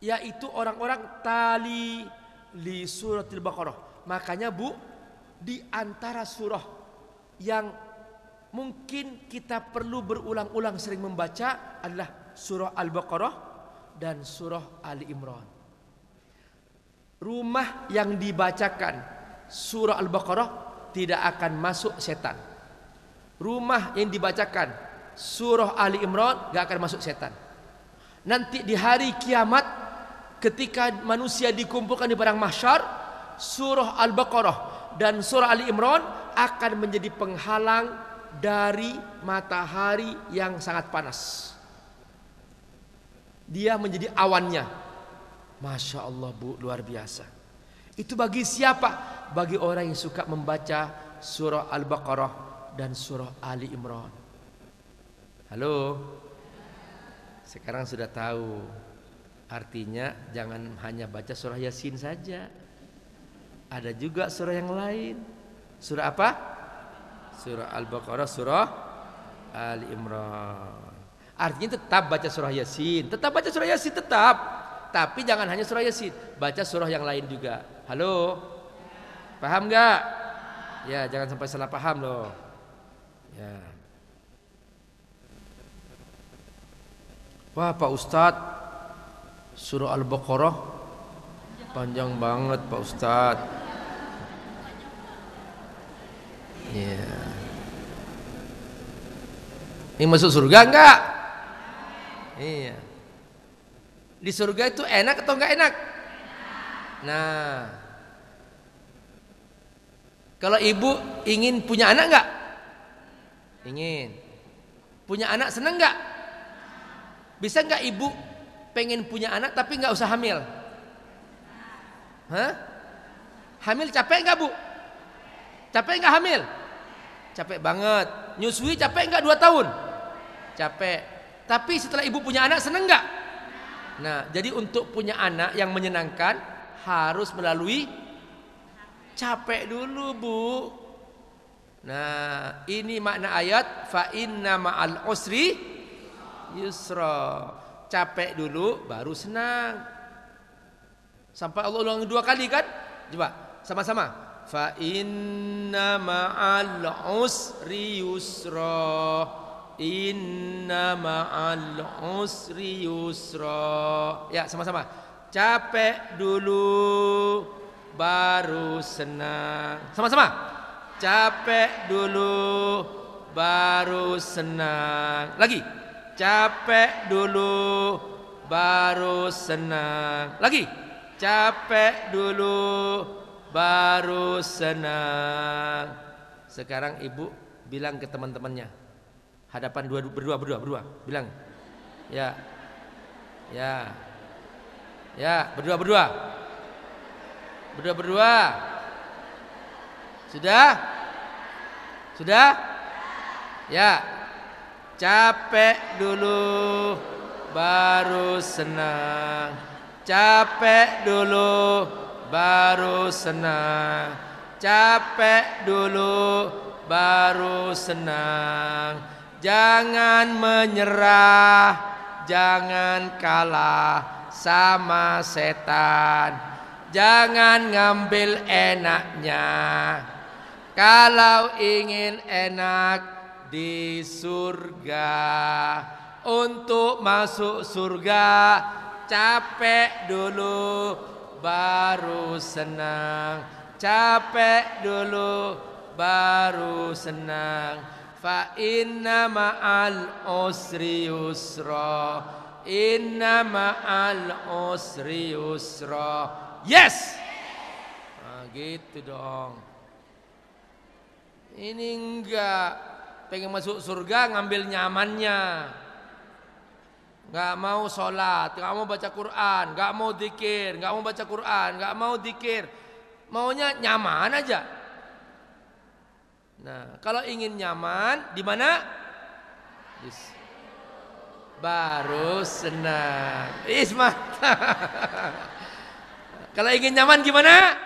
Yaitu orang-orang tali di li suratil Baqarah. Makanya Bu, di antara surah yang mungkin kita perlu berulang-ulang sering membaca adalah surah Al-Baqarah dan surah Ali Imran. Rumah yang dibacakan surah Al-Baqarah tidak akan masuk setan. Rumah yang dibacakan surah Ali Imran gak akan masuk setan. Nanti di hari kiamat ketika manusia dikumpulkan di padang mahsyar, surah Al-Baqarah dan surah Ali Imran akan menjadi penghalang dari matahari yang sangat panas. Dia menjadi awannya. Masya Allah bu, luar biasa. Itu bagi siapa? Bagi orang yang suka membaca surah Al-Baqarah dan surah Ali Imran. Halo? Sekarang sudah tahu. Artinya jangan hanya baca surah Yasin saja. Ada juga surah yang lain. Surah apa? Surah Al-Baqarah, surah Ali Imran. Artinya tetap baca surah Yasin, tetap baca surah Yasin tetap. Tapi jangan hanya surah Yasin, baca surah yang lain juga. Halo? Paham nggak? Ya, jangan sampai salah paham loh. Ya. Wah, Pak Ustadz, surah Al-Baqarah panjang banget Pak Ustadz. Ya. Ini masuk surga enggak? Iya. Di surga itu enak atau enggak enak? Nah. Kalau ibu ingin punya anak enggak? Ingin. Punya anak senang enggak? Bisa enggak ibu pengen punya anak tapi enggak usah hamil? Hah? Hamil capek enggak, Bu? Capek enggak hamil? Capek banget. Nyusui capek enggak dua tahun? Capek. Tapi setelah ibu punya anak seneng nggak? Nah, jadi untuk punya anak yang menyenangkan harus melalui capek dulu, Bu. Nah, ini makna ayat fa inna ma'al usri yusra. Capek dulu baru senang. Sampai Allah ulang dua kali kan? Coba sama-sama fa inna ma'al usri yusra Inna ma'al usri yusra. Ya, sama-sama. Capek dulu baru senang. Sama-sama. Capek dulu baru senang. Lagi. Capek dulu baru senang. Lagi. Capek dulu baru senang. Sekarang ibu bilang ke teman-temannya, hadapan dua berdua berdua berdua bilang ya ya ya berdua berdua berdua berdua sudah sudah ya capek dulu baru senang capek dulu baru senang capek dulu baru senang Jangan menyerah, jangan kalah sama setan. Jangan ngambil enaknya. Kalau ingin enak di surga, untuk masuk surga capek dulu baru senang. Capek dulu baru senang fa inna ma'al usri yusra inna ma'al usri yusra yes nah, gitu dong ini enggak pengen masuk surga ngambil nyamannya Gak mau sholat, gak mau baca Quran, gak mau dikir, gak mau baca Quran, gak mau dikir. Maunya nyaman aja. Nah, kalau ingin nyaman di mana? Yes. Baru senang. Isma. Kalau ingin nyaman gimana?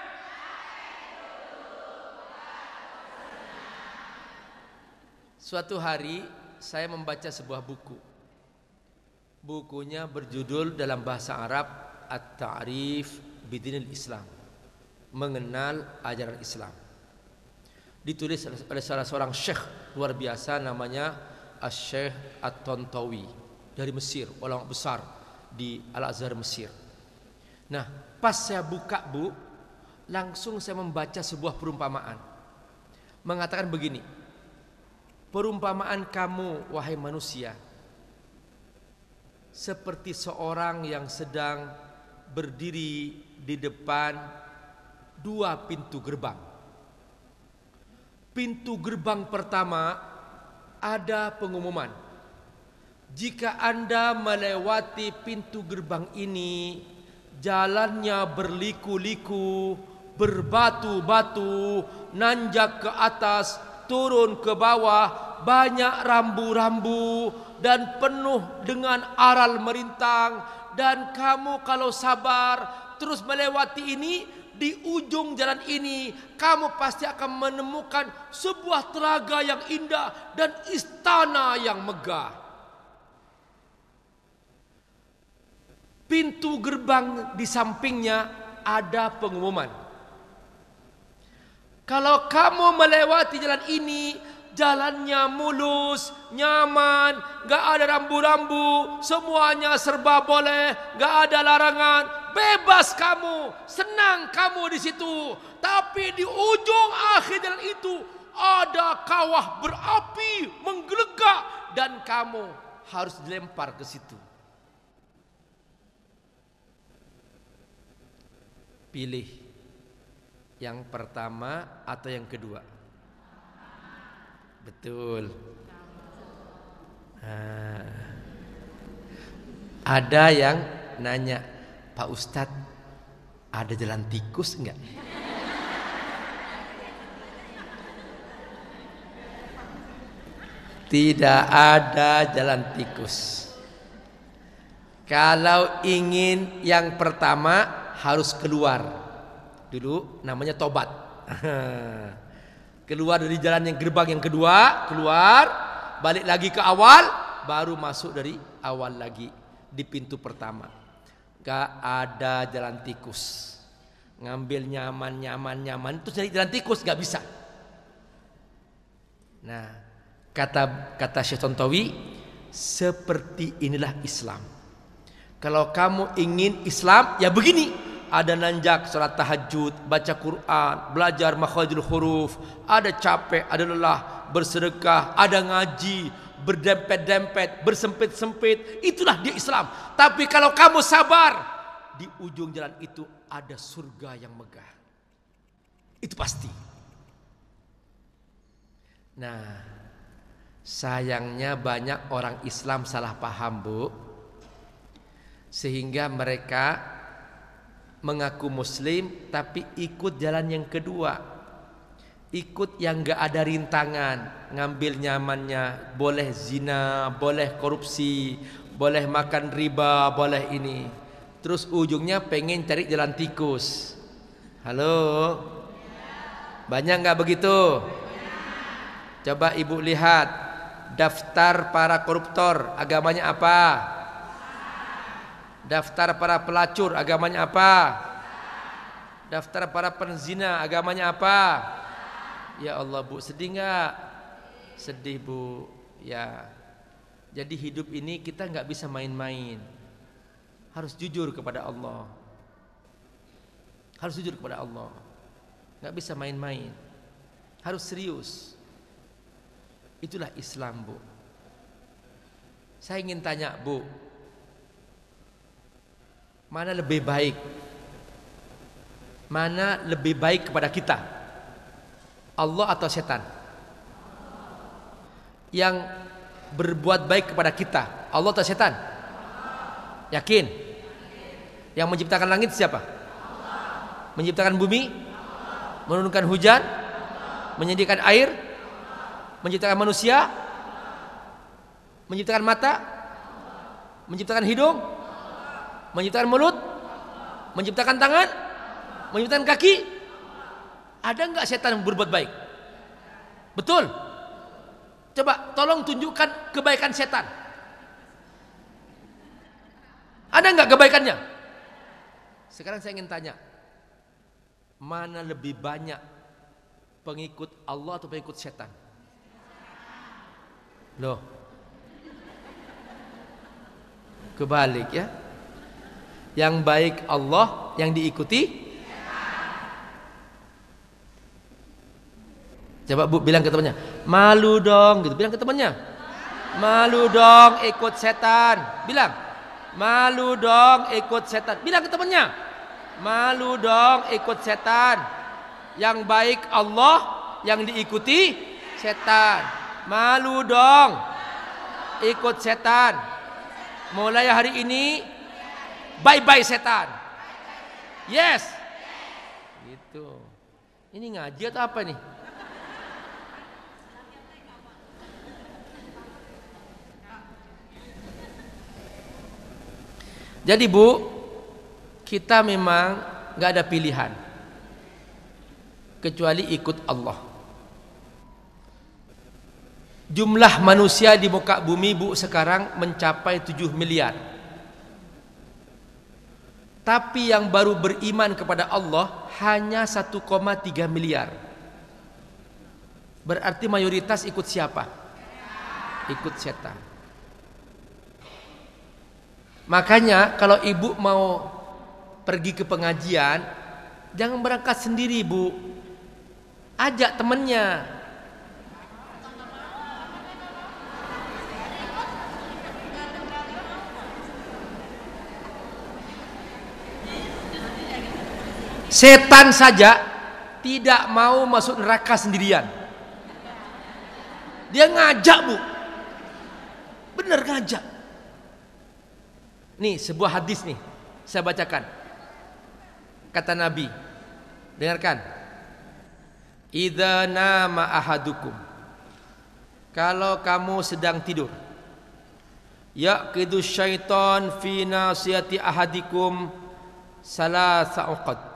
Suatu hari saya membaca sebuah buku. Bukunya berjudul dalam bahasa Arab At-Ta'rif Bidinil Islam. Mengenal ajaran Islam ditulis oleh salah seorang syekh luar biasa namanya asy syekh At-Tantawi dari Mesir, ulama besar di Al-Azhar Mesir. Nah, pas saya buka Bu, langsung saya membaca sebuah perumpamaan. Mengatakan begini, perumpamaan kamu wahai manusia seperti seorang yang sedang berdiri di depan dua pintu gerbang pintu gerbang pertama ada pengumuman. Jika Anda melewati pintu gerbang ini, jalannya berliku-liku, berbatu-batu, nanjak ke atas, turun ke bawah, banyak rambu-rambu dan penuh dengan aral merintang dan kamu kalau sabar terus melewati ini di ujung jalan ini kamu pasti akan menemukan sebuah telaga yang indah dan istana yang megah. Pintu gerbang di sampingnya ada pengumuman. Kalau kamu melewati jalan ini, jalannya mulus, nyaman, gak ada rambu-rambu, semuanya serba boleh, gak ada larangan, bebas kamu, senang kamu di situ. Tapi di ujung akhir jalan itu ada kawah berapi menggelegak dan kamu harus dilempar ke situ. Pilih yang pertama atau yang kedua. Betul. Nah, ada yang nanya, Pak Ustad ada jalan tikus enggak? Tidak ada jalan tikus. Kalau ingin yang pertama harus keluar. Dulu namanya tobat. Keluar dari jalan yang gerbang yang kedua, keluar, balik lagi ke awal, baru masuk dari awal lagi di pintu pertama. Gak ada jalan tikus. Ngambil nyaman, nyaman, nyaman, terus jadi jalan tikus gak bisa. Nah, kata kata Syekh Tontowi, seperti inilah Islam. Kalau kamu ingin Islam, ya begini ada nanjak salat tahajud, baca Quran, belajar makhrajul huruf, ada capek, ada lelah, bersedekah, ada ngaji, berdempet-dempet, bersempit-sempit, itulah dia Islam. Tapi kalau kamu sabar, di ujung jalan itu ada surga yang megah. Itu pasti. Nah, sayangnya banyak orang Islam salah paham, Bu. Sehingga mereka mengaku muslim tapi ikut jalan yang kedua ikut yang gak ada rintangan ngambil nyamannya boleh zina boleh korupsi boleh makan riba boleh ini terus ujungnya pengen cari jalan tikus halo banyak nggak begitu coba ibu lihat daftar para koruptor agamanya apa Daftar para pelacur agamanya apa? Daftar para penzina agamanya apa? Ya Allah Bu, sedih nggak? Sedih Bu. Ya. Jadi hidup ini kita nggak bisa main-main. Harus jujur kepada Allah. Harus jujur kepada Allah. nggak bisa main-main. Harus serius. Itulah Islam, Bu. Saya ingin tanya, Bu, Mana lebih baik? Mana lebih baik kepada kita? Allah atau setan? Yang berbuat baik kepada kita, Allah atau setan? Yakin? Yang menciptakan langit siapa? Menciptakan bumi? Menurunkan hujan? Menyediakan air? Menciptakan manusia? Menciptakan mata? Menciptakan hidung? Menciptakan mulut? Menciptakan tangan? Menciptakan kaki? Ada nggak setan berbuat baik? Betul. Coba tolong tunjukkan kebaikan setan. Ada nggak kebaikannya? Sekarang saya ingin tanya, mana lebih banyak pengikut Allah atau pengikut setan? Loh, kebalik ya. Yang baik Allah yang diikuti Coba Bu bilang ke temannya, "Malu dong." gitu. Bilang ke temannya. "Malu dong ikut setan." Bilang. "Malu dong ikut setan." Bilang ke temannya. "Malu dong ikut setan." Yang baik Allah, yang diikuti setan. Malu dong ikut setan. Mulai hari ini bye bye setan. Yes. Gitu. Ini ngaji atau apa nih? Jadi bu, kita memang nggak ada pilihan kecuali ikut Allah. Jumlah manusia di muka bumi bu sekarang mencapai 7 miliar. Tapi yang baru beriman kepada Allah hanya 1,3 miliar. Berarti mayoritas ikut siapa? Ikut setan. Makanya kalau ibu mau pergi ke pengajian, jangan berangkat sendiri, Bu. Ajak temannya. Setan saja tidak mau masuk neraka sendirian. Dia ngajak, Bu. Bener ngajak. Nih, sebuah hadis nih. Saya bacakan. Kata Nabi. Dengarkan. Idza nama ahadukum. Kalau kamu sedang tidur. Ya syaitan fi nasiyati ahadikum salah sa'uqad.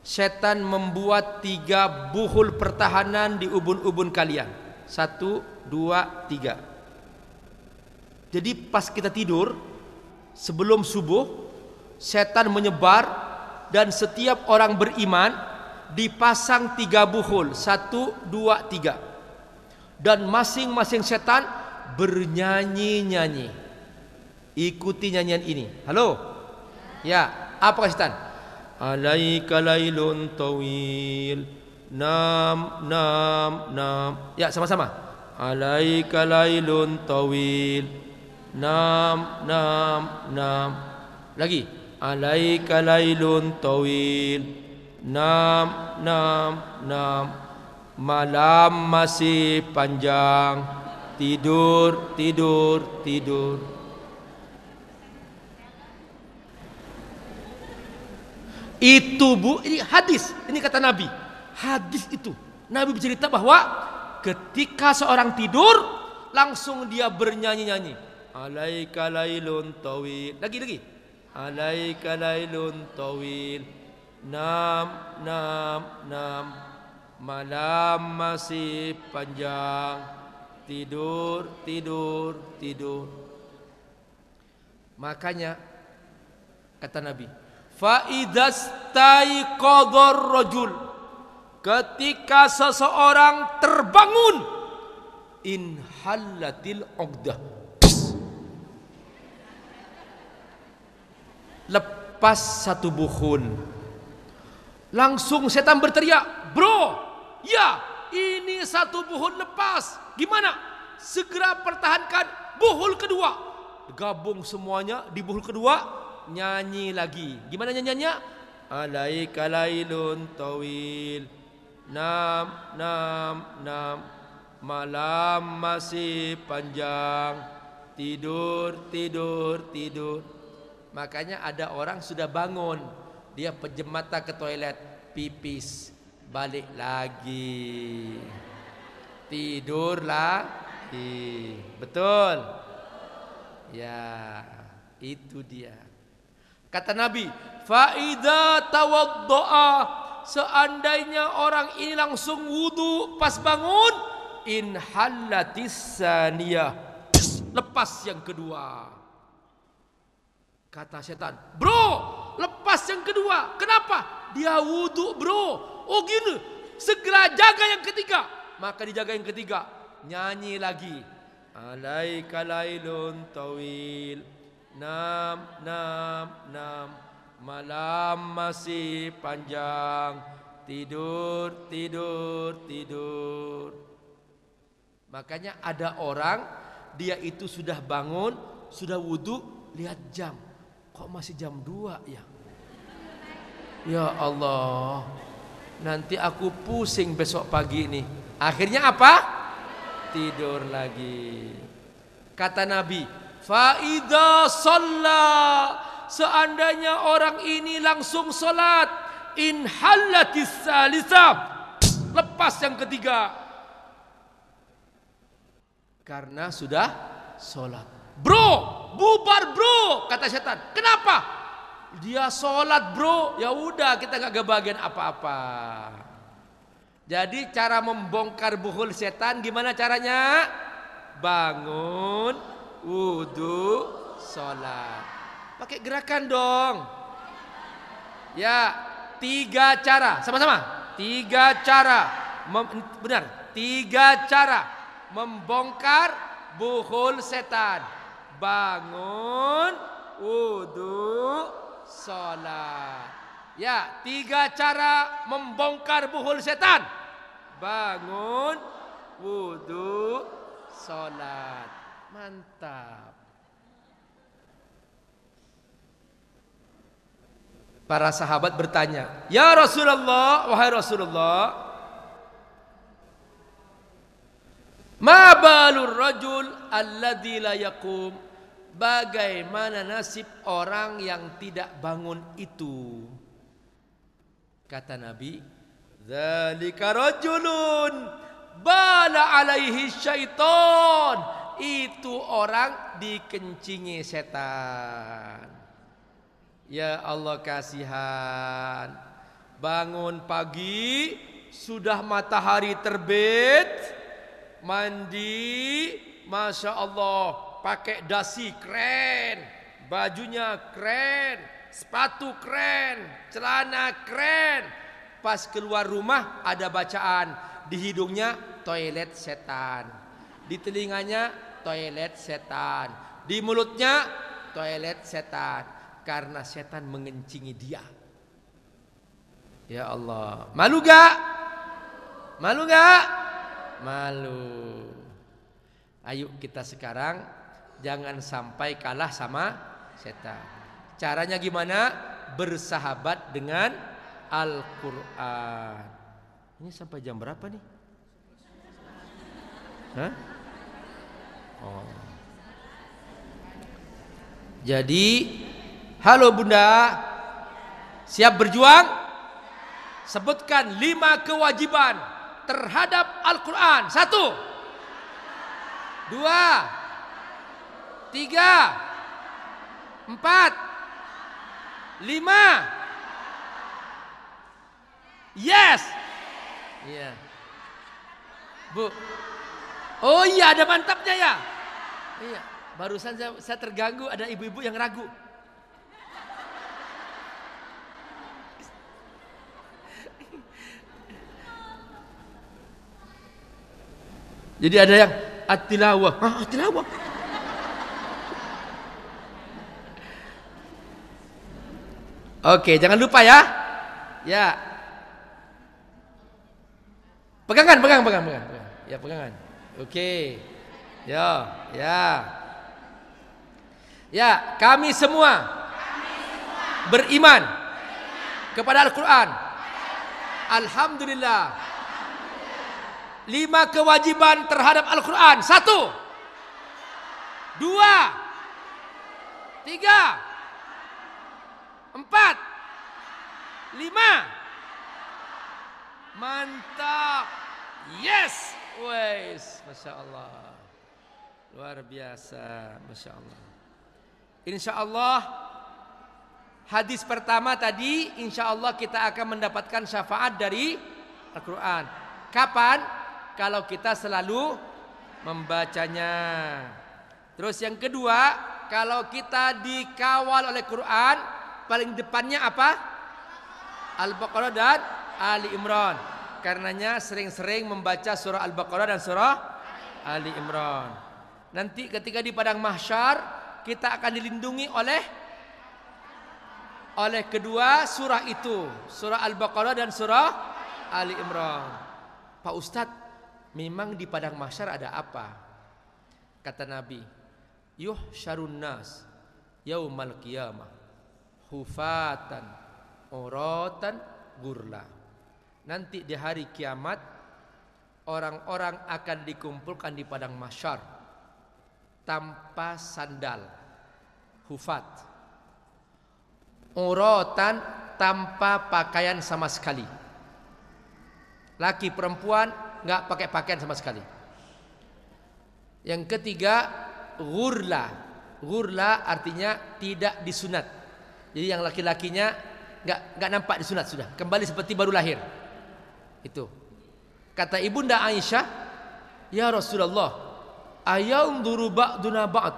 Setan membuat tiga buhul pertahanan di ubun-ubun kalian. Satu, dua, tiga. Jadi pas kita tidur, sebelum subuh, setan menyebar dan setiap orang beriman dipasang tiga buhul. Satu, dua, tiga. Dan masing-masing setan bernyanyi-nyanyi. Ikuti nyanyian ini. Halo? Ya, apa setan? alaika lailun tawil nam nam nam ya sama-sama alaika lailun tawil nam nam nam lagi alaika lailun tawil nam nam nam malam masih panjang tidur tidur tidur Itu bu, ini hadis, ini kata Nabi. Hadis itu. Nabi bercerita bahwa ketika seorang tidur, langsung dia bernyanyi-nyanyi. Alaika lailun tawil. Lagi, lagi. Alaika lailun tawil. Nam, nam, nam. Malam masih panjang. Tidur, tidur, tidur. Makanya kata Nabi, kodor rojul ketika seseorang terbangun inhalatil ogda lepas satu buhun langsung setan berteriak bro ya ini satu buhun lepas gimana segera pertahankan buhul kedua gabung semuanya di buhul kedua nyanyi lagi. Gimana nyanyinya? Alaika lailun tawil. Nam nam nam. Malam masih panjang. Tidur tidur tidur. Makanya ada orang sudah bangun. Dia pejam mata ke toilet, pipis, balik lagi. Tidur lagi. Betul. Ya, itu dia. Kata Nabi, faida tawaddoa seandainya orang ini langsung wudu pas bangun inhallatis saniyah lepas yang kedua kata setan bro lepas yang kedua kenapa dia wudu bro oh gini segera jaga yang ketiga maka dijaga yang ketiga nyanyi lagi alaika lailun tawil enam enam enam malam masih panjang tidur tidur tidur makanya ada orang dia itu sudah bangun sudah wudhu lihat jam kok masih jam 2 ya ya Allah nanti aku pusing besok pagi ini akhirnya apa tidur lagi kata Nabi Faida sholat seandainya orang ini langsung sholat inhalatis salisa lepas yang ketiga karena sudah sholat bro bubar bro kata setan kenapa dia sholat bro ya udah kita nggak kebagian apa-apa jadi cara membongkar buhul setan gimana caranya bangun wudhu, sholat. Pakai gerakan dong. Ya, tiga cara. Sama-sama. Tiga cara. Mem, benar, tiga cara. Membongkar buhul setan. Bangun, wudhu, sholat. Ya, tiga cara membongkar buhul setan. Bangun, wudhu, sholat. Mantap. Para sahabat bertanya, "Ya Rasulullah, wahai Rasulullah, ma balur rajul alladzi la yaqum?" Bagaimana nasib orang yang tidak bangun itu? Kata Nabi, "Dzalika rajulun bala alaihi syaitan." itu orang dikencingi setan. Ya Allah kasihan. Bangun pagi, sudah matahari terbit, mandi, Masya Allah, pakai dasi keren, bajunya keren, sepatu keren, celana keren. Pas keluar rumah ada bacaan, di hidungnya toilet setan, di telinganya toilet setan. Di mulutnya toilet setan. Karena setan mengencingi dia. Ya Allah. Malu gak? Malu gak? Malu. Ayo kita sekarang jangan sampai kalah sama setan. Caranya gimana? Bersahabat dengan Al-Quran. Ini sampai jam berapa nih? Hah? Oh. Jadi, halo Bunda, siap berjuang? Sebutkan lima kewajiban terhadap Al-Quran. Satu, dua, tiga, empat, lima. Yes. Iya. Bu. Oh iya ada mantapnya ya. Iya. Barusan saya, saya terganggu ada ibu-ibu yang ragu. Jadi ada yang atilawah, ah, atilawah. Oke, jangan lupa ya. Ya. Pegangan, pegang, pegang, pegang. Ya, pegangan. Oke. Ya, ya. Ya, kami semua, beriman, kepada Al-Quran. Alhamdulillah. Lima kewajiban terhadap Al-Quran. Satu. Dua. Tiga. Empat. Lima. Mantap. Yes. Wes. Masya Allah. Luar biasa, masya Allah. Insya Allah hadis pertama tadi, insya Allah kita akan mendapatkan syafaat dari Al-Quran. Kapan? Kalau kita selalu membacanya. Terus yang kedua, kalau kita dikawal oleh Quran, paling depannya apa? Al-Baqarah dan Ali Imran. Karenanya sering-sering membaca surah Al-Baqarah dan surah Ali Imran. Nanti ketika di padang mahsyar kita akan dilindungi oleh oleh kedua surah itu, surah Al-Baqarah dan surah Ali Imran. Pak Ustadz, memang di padang mahsyar ada apa? Kata Nabi, yuh syarun nas yaumal qiyamah hufatan uratan gurla. Nanti di hari kiamat orang-orang akan dikumpulkan di padang mahsyar tanpa sandal hufat urotan tanpa pakaian sama sekali laki perempuan nggak pakai pakaian sama sekali yang ketiga gurla gurla artinya tidak disunat jadi yang laki-lakinya nggak nggak nampak disunat sudah kembali seperti baru lahir itu kata ibunda Aisyah ya Rasulullah ayam durubak dunabat.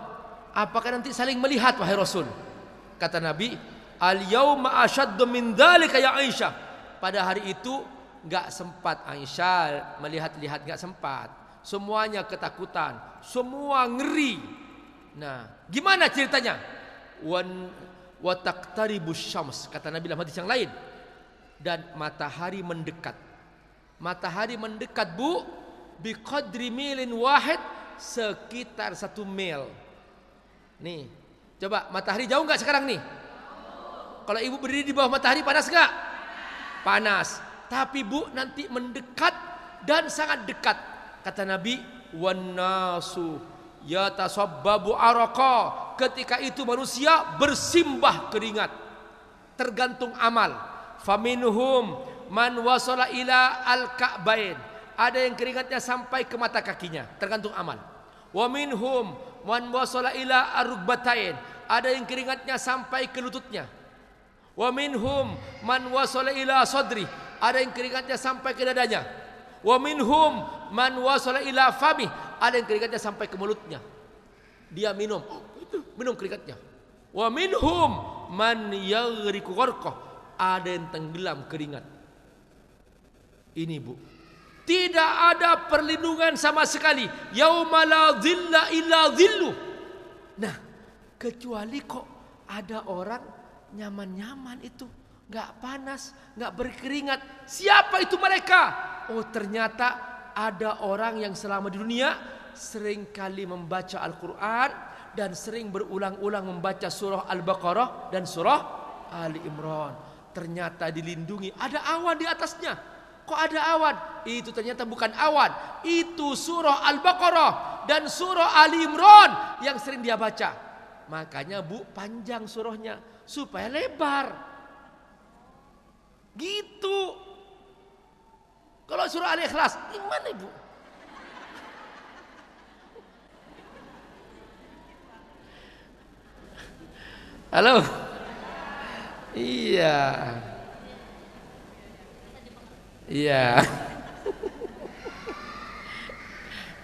Apakah nanti saling melihat wahai Rasul? Kata Nabi, al yauma ashaddu min dzalika ya Aisyah. Pada hari itu nggak sempat Aisyah melihat-lihat nggak sempat. Semuanya ketakutan, semua ngeri. Nah, gimana ceritanya? Wan wa syams kata Nabi dalam hadis yang lain dan matahari mendekat matahari mendekat Bu bi qadri milin wahid sekitar satu mil. Nih, coba matahari jauh nggak sekarang nih? Kalau ibu berdiri di bawah matahari panas nggak? Panas. Tapi bu nanti mendekat dan sangat dekat. Kata Nabi, wanasu yata sababu araka. Ketika itu manusia bersimbah keringat. Tergantung amal. Faminuhum man wasala ila al-ka'bain. Ada yang keringatnya sampai ke mata kakinya, tergantung amal. Wa minhum man wasala ila arukbatain. Ada yang keringatnya sampai ke lututnya. Wa minhum man wasala ila sadri. Ada yang keringatnya sampai ke dadanya. Wa minhum man wasala ila fami. Ada yang keringatnya sampai ke mulutnya. Dia minum, minum keringatnya. Wa minhum man yaghriqu gharqah. Ada yang tenggelam keringat. Ini Bu, tidak ada perlindungan sama sekali. Yauma la dhilla illa dhillu. Nah, kecuali kok ada orang nyaman-nyaman itu. Gak panas, gak berkeringat. Siapa itu mereka? Oh ternyata ada orang yang selama di dunia sering kali membaca Al-Quran dan sering berulang-ulang membaca surah Al-Baqarah dan surah Ali Imran. Ternyata dilindungi, ada awan di atasnya. Kok ada awan? Itu ternyata bukan awan. Itu surah Al-Baqarah dan surah Ali Imran yang sering dia baca. Makanya bu panjang surahnya supaya lebar. Gitu. Kalau surah Al-Ikhlas, gimana ibu? Halo. Iya. Iya.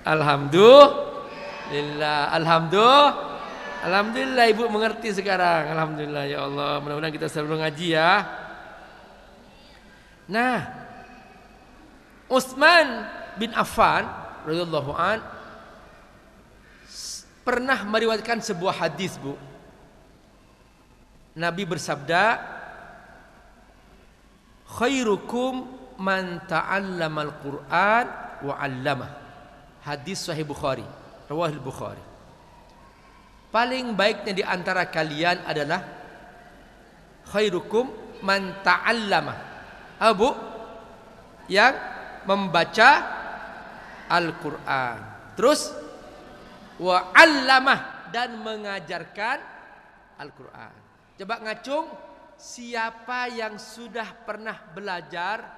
Alhamdulillah. Alhamdulillah. Alhamdulillah Ibu mengerti sekarang. Alhamdulillah ya Allah. Mudah-mudahan kita selalu ngaji ya. Nah, Utsman bin Affan radhiyallahu an pernah meriwayatkan sebuah hadis, Bu. Nabi bersabda, "Khairukum man Al Qur'an wa 'allamah. Hadis Sahih Bukhari, riwayat Bukhari. Paling baiknya di antara kalian adalah khairukum man ta'allama. Abu yang membaca Al-Qur'an. Terus wa 'allamah dan mengajarkan Al-Qur'an. Coba ngacung siapa yang sudah pernah belajar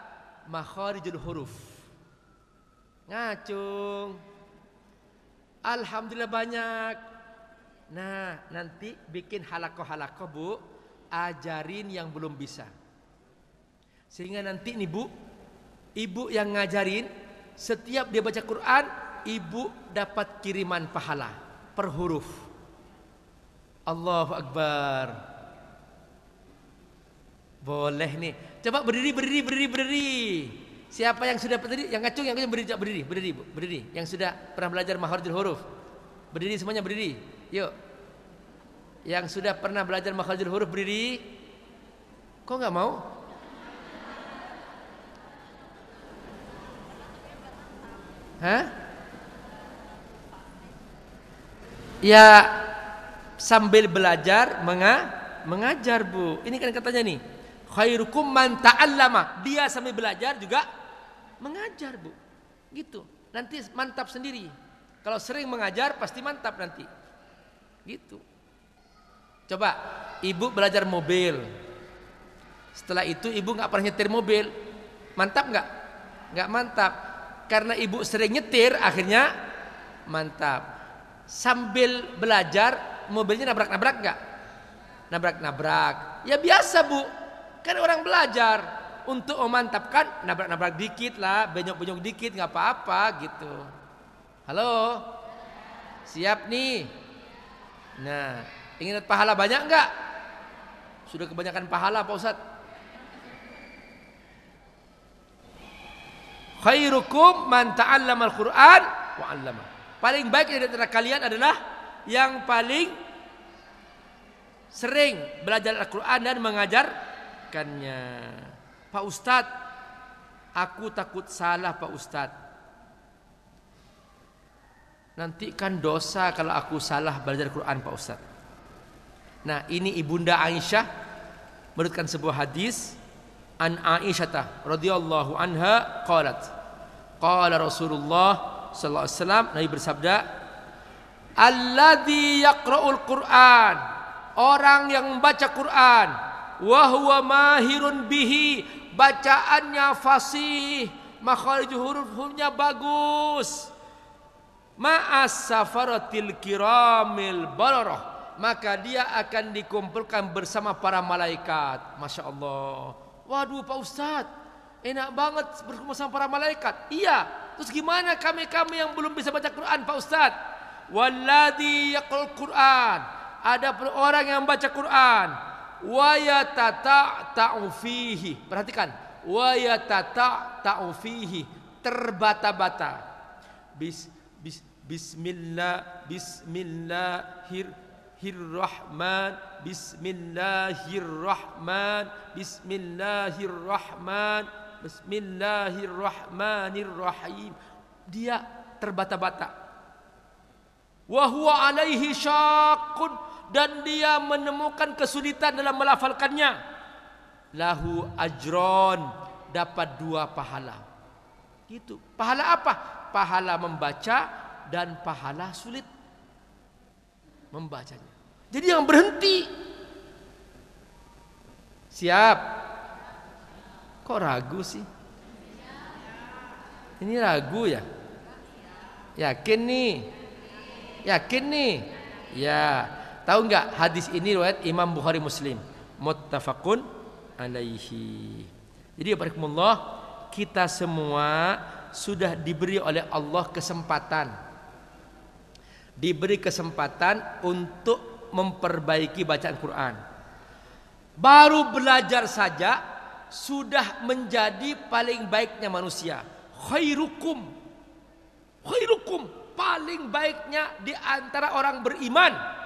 makharijul huruf. Ngacung. Alhamdulillah banyak. Nah, nanti bikin halakoh-halakoh Bu, ajarin yang belum bisa. Sehingga nanti nih Bu, ibu yang ngajarin setiap dia baca Quran, ibu dapat kiriman pahala per huruf. Allahu Akbar. Boleh nih Coba berdiri, berdiri, berdiri, berdiri. Siapa yang sudah berdiri? Yang kacung yang kacung berdiri, berdiri, berdiri, berdiri. Yang sudah pernah belajar makharijul huruf. Berdiri semuanya berdiri. Yuk. Yang sudah pernah belajar makharijul huruf berdiri. Kok nggak mau? Hah? Ya sambil belajar menga mengajar bu. Ini kan katanya nih khairukum man ta'allama. Dia sambil belajar juga mengajar, Bu. Gitu. Nanti mantap sendiri. Kalau sering mengajar pasti mantap nanti. Gitu. Coba ibu belajar mobil. Setelah itu ibu nggak pernah nyetir mobil. Mantap nggak? Nggak mantap. Karena ibu sering nyetir akhirnya mantap. Sambil belajar mobilnya nabrak-nabrak nggak? Nabrak-nabrak. Ya biasa bu, Kan orang belajar untuk memantapkan nabrak-nabrak dikit lah, benyok-benyok dikit nggak apa-apa gitu. Halo, siap nih. Nah, ingin dapat pahala banyak nggak? Sudah kebanyakan pahala Pak Ustadz. Khairukum man ta'allama al-Qur'an wa 'allama. Paling baik dari antara kalian adalah yang paling sering belajar Al-Qur'an dan mengajar mengerjakannya. Pak Ustadz, aku takut salah Pak Ustadz. Nanti kan dosa kalau aku salah belajar Quran Pak Ustadz. Nah ini ibunda Aisyah menurutkan sebuah hadis an Aisyah radhiyallahu anha qalat qala Rasulullah sallallahu alaihi wasallam Nabi bersabda Alladhi yaqra'ul Quran orang yang membaca Quran wahwa mahirun bihi bacaannya fasih makharij hurufnya bagus ma'as safaratil kiramil bararah maka dia akan dikumpulkan bersama para malaikat Masya Allah waduh Pak Ustadz enak banget berkumpul sama para malaikat iya terus gimana kami-kami yang belum bisa baca Quran Pak Ustadz walladhi yaqul Quran ada orang yang baca Quran wayatata ta'ufihi. Perhatikan, wayatata ta'ufihi terbata-bata. Bis, bis, bismillah bismillahirrahman bismillahirrahman bismillahirrahman bismillahirrahmanirrahim. Dia terbata-bata. Wa huwa alaihi syaqqun dan dia menemukan kesulitan dalam melafalkannya lahu ajron dapat dua pahala itu pahala apa pahala membaca dan pahala sulit membacanya jadi yang berhenti siap kok ragu sih ini ragu ya yakin nih yakin nih ya Tahu nggak hadis ini riwayat Imam Bukhari Muslim. Muttafaqun alaihi. Jadi barakallahu kita semua sudah diberi oleh Allah kesempatan. Diberi kesempatan untuk memperbaiki bacaan Quran. Baru belajar saja sudah menjadi paling baiknya manusia. Khairukum. Khairukum paling baiknya di antara orang beriman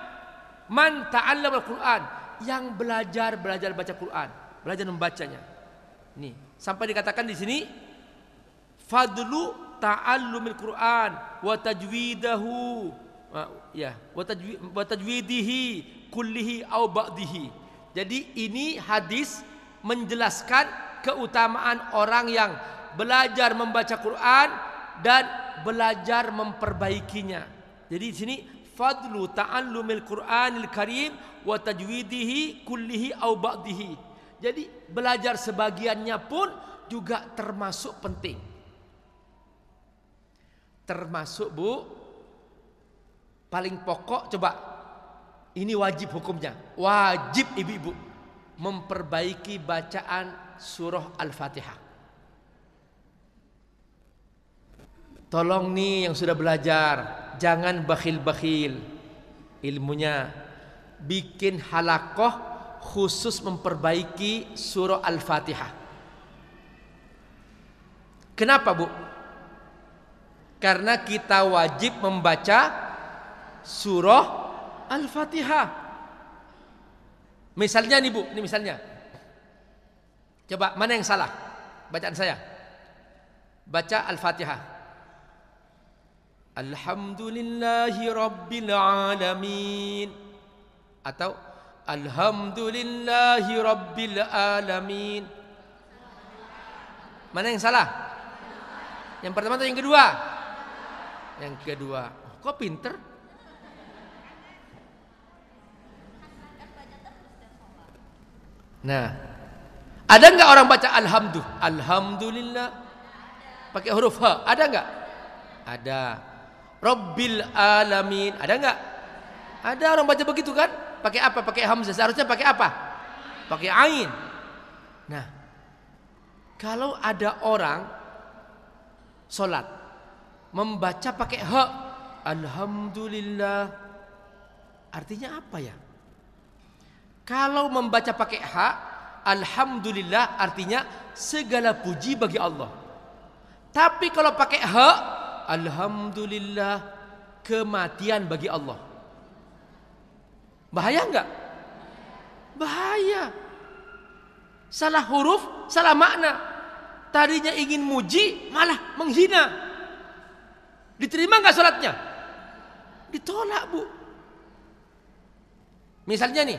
Man ta'allama Al-Quran yang belajar belajar baca Quran, belajar membacanya. Nih, sampai dikatakan di sini fadlu ta'allumil Quran wa tajwidahu ah, ya wa tajwidihi kullihi au ba'dihi. Jadi ini hadis menjelaskan keutamaan orang yang belajar membaca Quran dan belajar memperbaikinya. Jadi di sini fadlu ta'allumil Qur'anil Karim wa tajwidihi kullihi aw ba'dihi. Jadi belajar sebagiannya pun juga termasuk penting. Termasuk Bu paling pokok coba ini wajib hukumnya. Wajib ibu-ibu memperbaiki bacaan surah Al-Fatihah. Tolong nih yang sudah belajar jangan bakhil-bakhil ilmunya. Bikin halakoh khusus memperbaiki surah Al-Fatihah. Kenapa bu? Karena kita wajib membaca surah Al-Fatihah. Misalnya nih bu, ini misalnya. Coba mana yang salah? Bacaan saya. Baca Al-Fatihah. Alhamdulillahi Rabbil Alamin Atau Alhamdulillahi Rabbil Alamin Mana yang salah? Yang pertama atau yang kedua? Yang kedua Kok pinter? Nah Ada nggak orang baca Alhamdulillah? Alhamdulillah Pakai huruf H, ada nggak? Ada Rabbil alamin. Ada nggak? Ada orang baca begitu kan? Pakai apa? Pakai hamzah. Seharusnya pakai apa? Pakai ain. Nah, kalau ada orang salat membaca pakai ha, alhamdulillah. Artinya apa ya? Kalau membaca pakai ha, alhamdulillah artinya segala puji bagi Allah. Tapi kalau pakai ha, Alhamdulillah kematian bagi Allah. Bahaya enggak? Bahaya. Salah huruf, salah makna. Tadinya ingin muji, malah menghina. Diterima enggak suratnya Ditolak bu. Misalnya nih,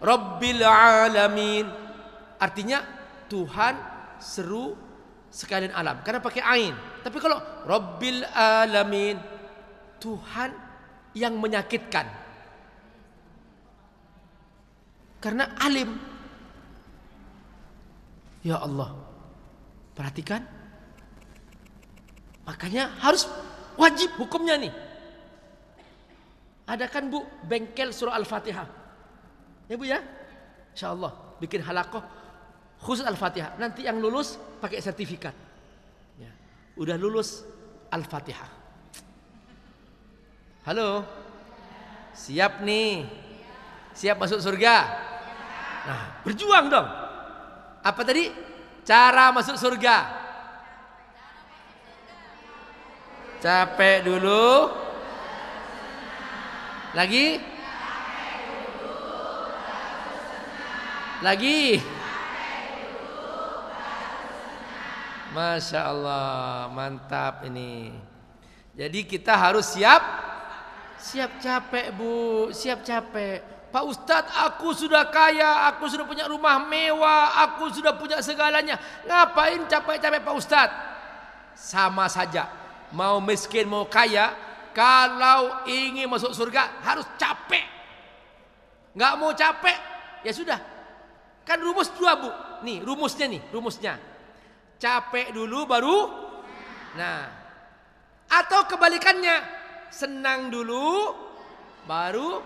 Rabbil Alamin. Artinya Tuhan seru sekalian alam. Karena pakai ain. Tapi kalau Rabbil Alamin, Tuhan yang menyakitkan. Karena alim. Ya Allah. Perhatikan. Makanya harus wajib hukumnya nih. Ada kan Bu bengkel surah Al-Fatihah. Ya Bu ya. Insya Allah bikin halakoh khusus Al-Fatihah. Nanti yang lulus pakai sertifikat udah lulus Al-Fatihah. Halo? Siap nih? Siap masuk surga? Nah, berjuang dong. Apa tadi? Cara masuk surga. Capek dulu. Lagi? Lagi? Masya Allah mantap ini Jadi kita harus siap Siap capek bu Siap capek Pak Ustadz aku sudah kaya Aku sudah punya rumah mewah Aku sudah punya segalanya Ngapain capek-capek Pak Ustadz Sama saja Mau miskin mau kaya Kalau ingin masuk surga harus capek Gak mau capek Ya sudah Kan rumus dua bu Nih rumusnya nih rumusnya Capek dulu baru nah. Atau kebalikannya, senang dulu baru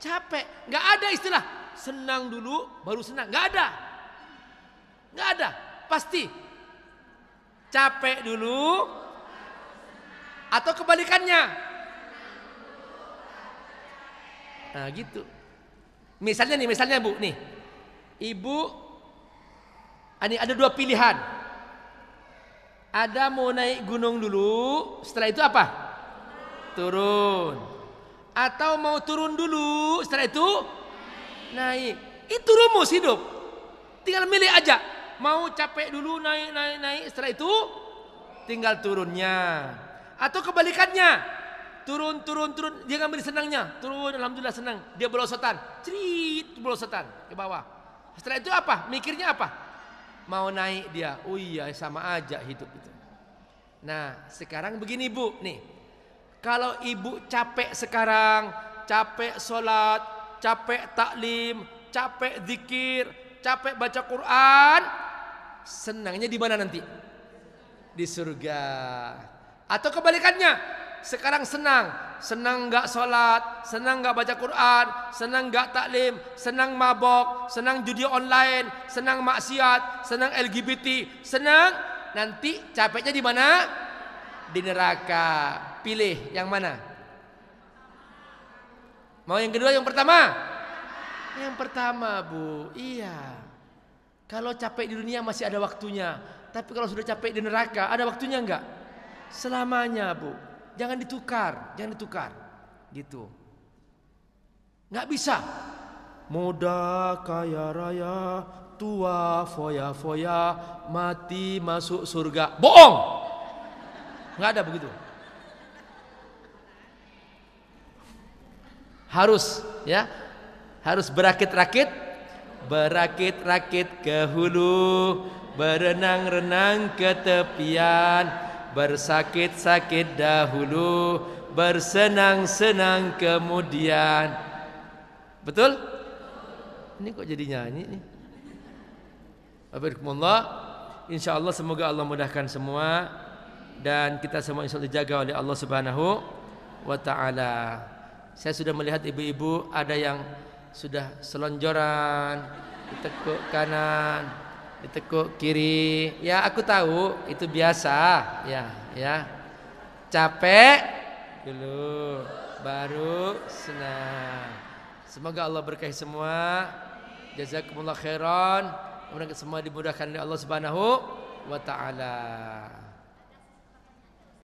capek. Nggak ada istilah senang dulu baru senang, nggak ada. Nggak ada, pasti. Capek dulu atau kebalikannya. Nah, gitu. Misalnya nih, misalnya Bu, nih. Ibu ini ah, ada dua pilihan. Ada mau naik gunung dulu, setelah itu apa? Turun. Atau mau turun dulu, setelah itu naik. Itu rumus hidup. Tinggal milih aja. Mau capek dulu naik naik naik, setelah itu tinggal turunnya. Atau kebalikannya. Turun turun turun, dia ngambil senangnya. Turun, alhamdulillah senang. Dia berosotan. Cerit berosotan ke bawah. Setelah itu apa? Mikirnya apa? mau naik dia. Oh iya sama aja hidup itu. Nah sekarang begini bu nih. Kalau ibu capek sekarang, capek sholat, capek taklim, capek zikir, capek baca Quran, senangnya di mana nanti? Di surga. Atau kebalikannya, sekarang senang. Senang enggak solat, senang enggak baca Quran, senang enggak taklim, senang mabok, senang judi online, senang maksiat, senang LGBT, senang nanti capeknya di mana? Di neraka. Pilih yang mana? Mau yang kedua, yang pertama? Yang pertama, Bu. Iya. Kalau capek di dunia masih ada waktunya, tapi kalau sudah capek di neraka, ada waktunya enggak? Selamanya, Bu jangan ditukar, jangan ditukar. Gitu. Nggak bisa. Muda kaya raya, tua foya-foya, mati masuk surga. Bohong. Nggak ada begitu. Harus ya. Harus berakit-rakit, berakit-rakit ke hulu, berenang-renang ke tepian bersakit-sakit dahulu, bersenang-senang kemudian. Betul? Ini kok jadi nyanyi nih? insya Allah semoga Allah mudahkan semua dan kita semua insya Allah dijaga oleh Allah Subhanahu wa taala. Saya sudah melihat ibu-ibu ada yang sudah selonjoran, ditekuk kanan, ditekuk kiri. Ya aku tahu itu biasa. Ya, ya. Capek dulu, baru senang. Semoga Allah berkahi semua. Jazakumullah khairan. Semoga semua dimudahkan oleh Allah Subhanahu wa taala.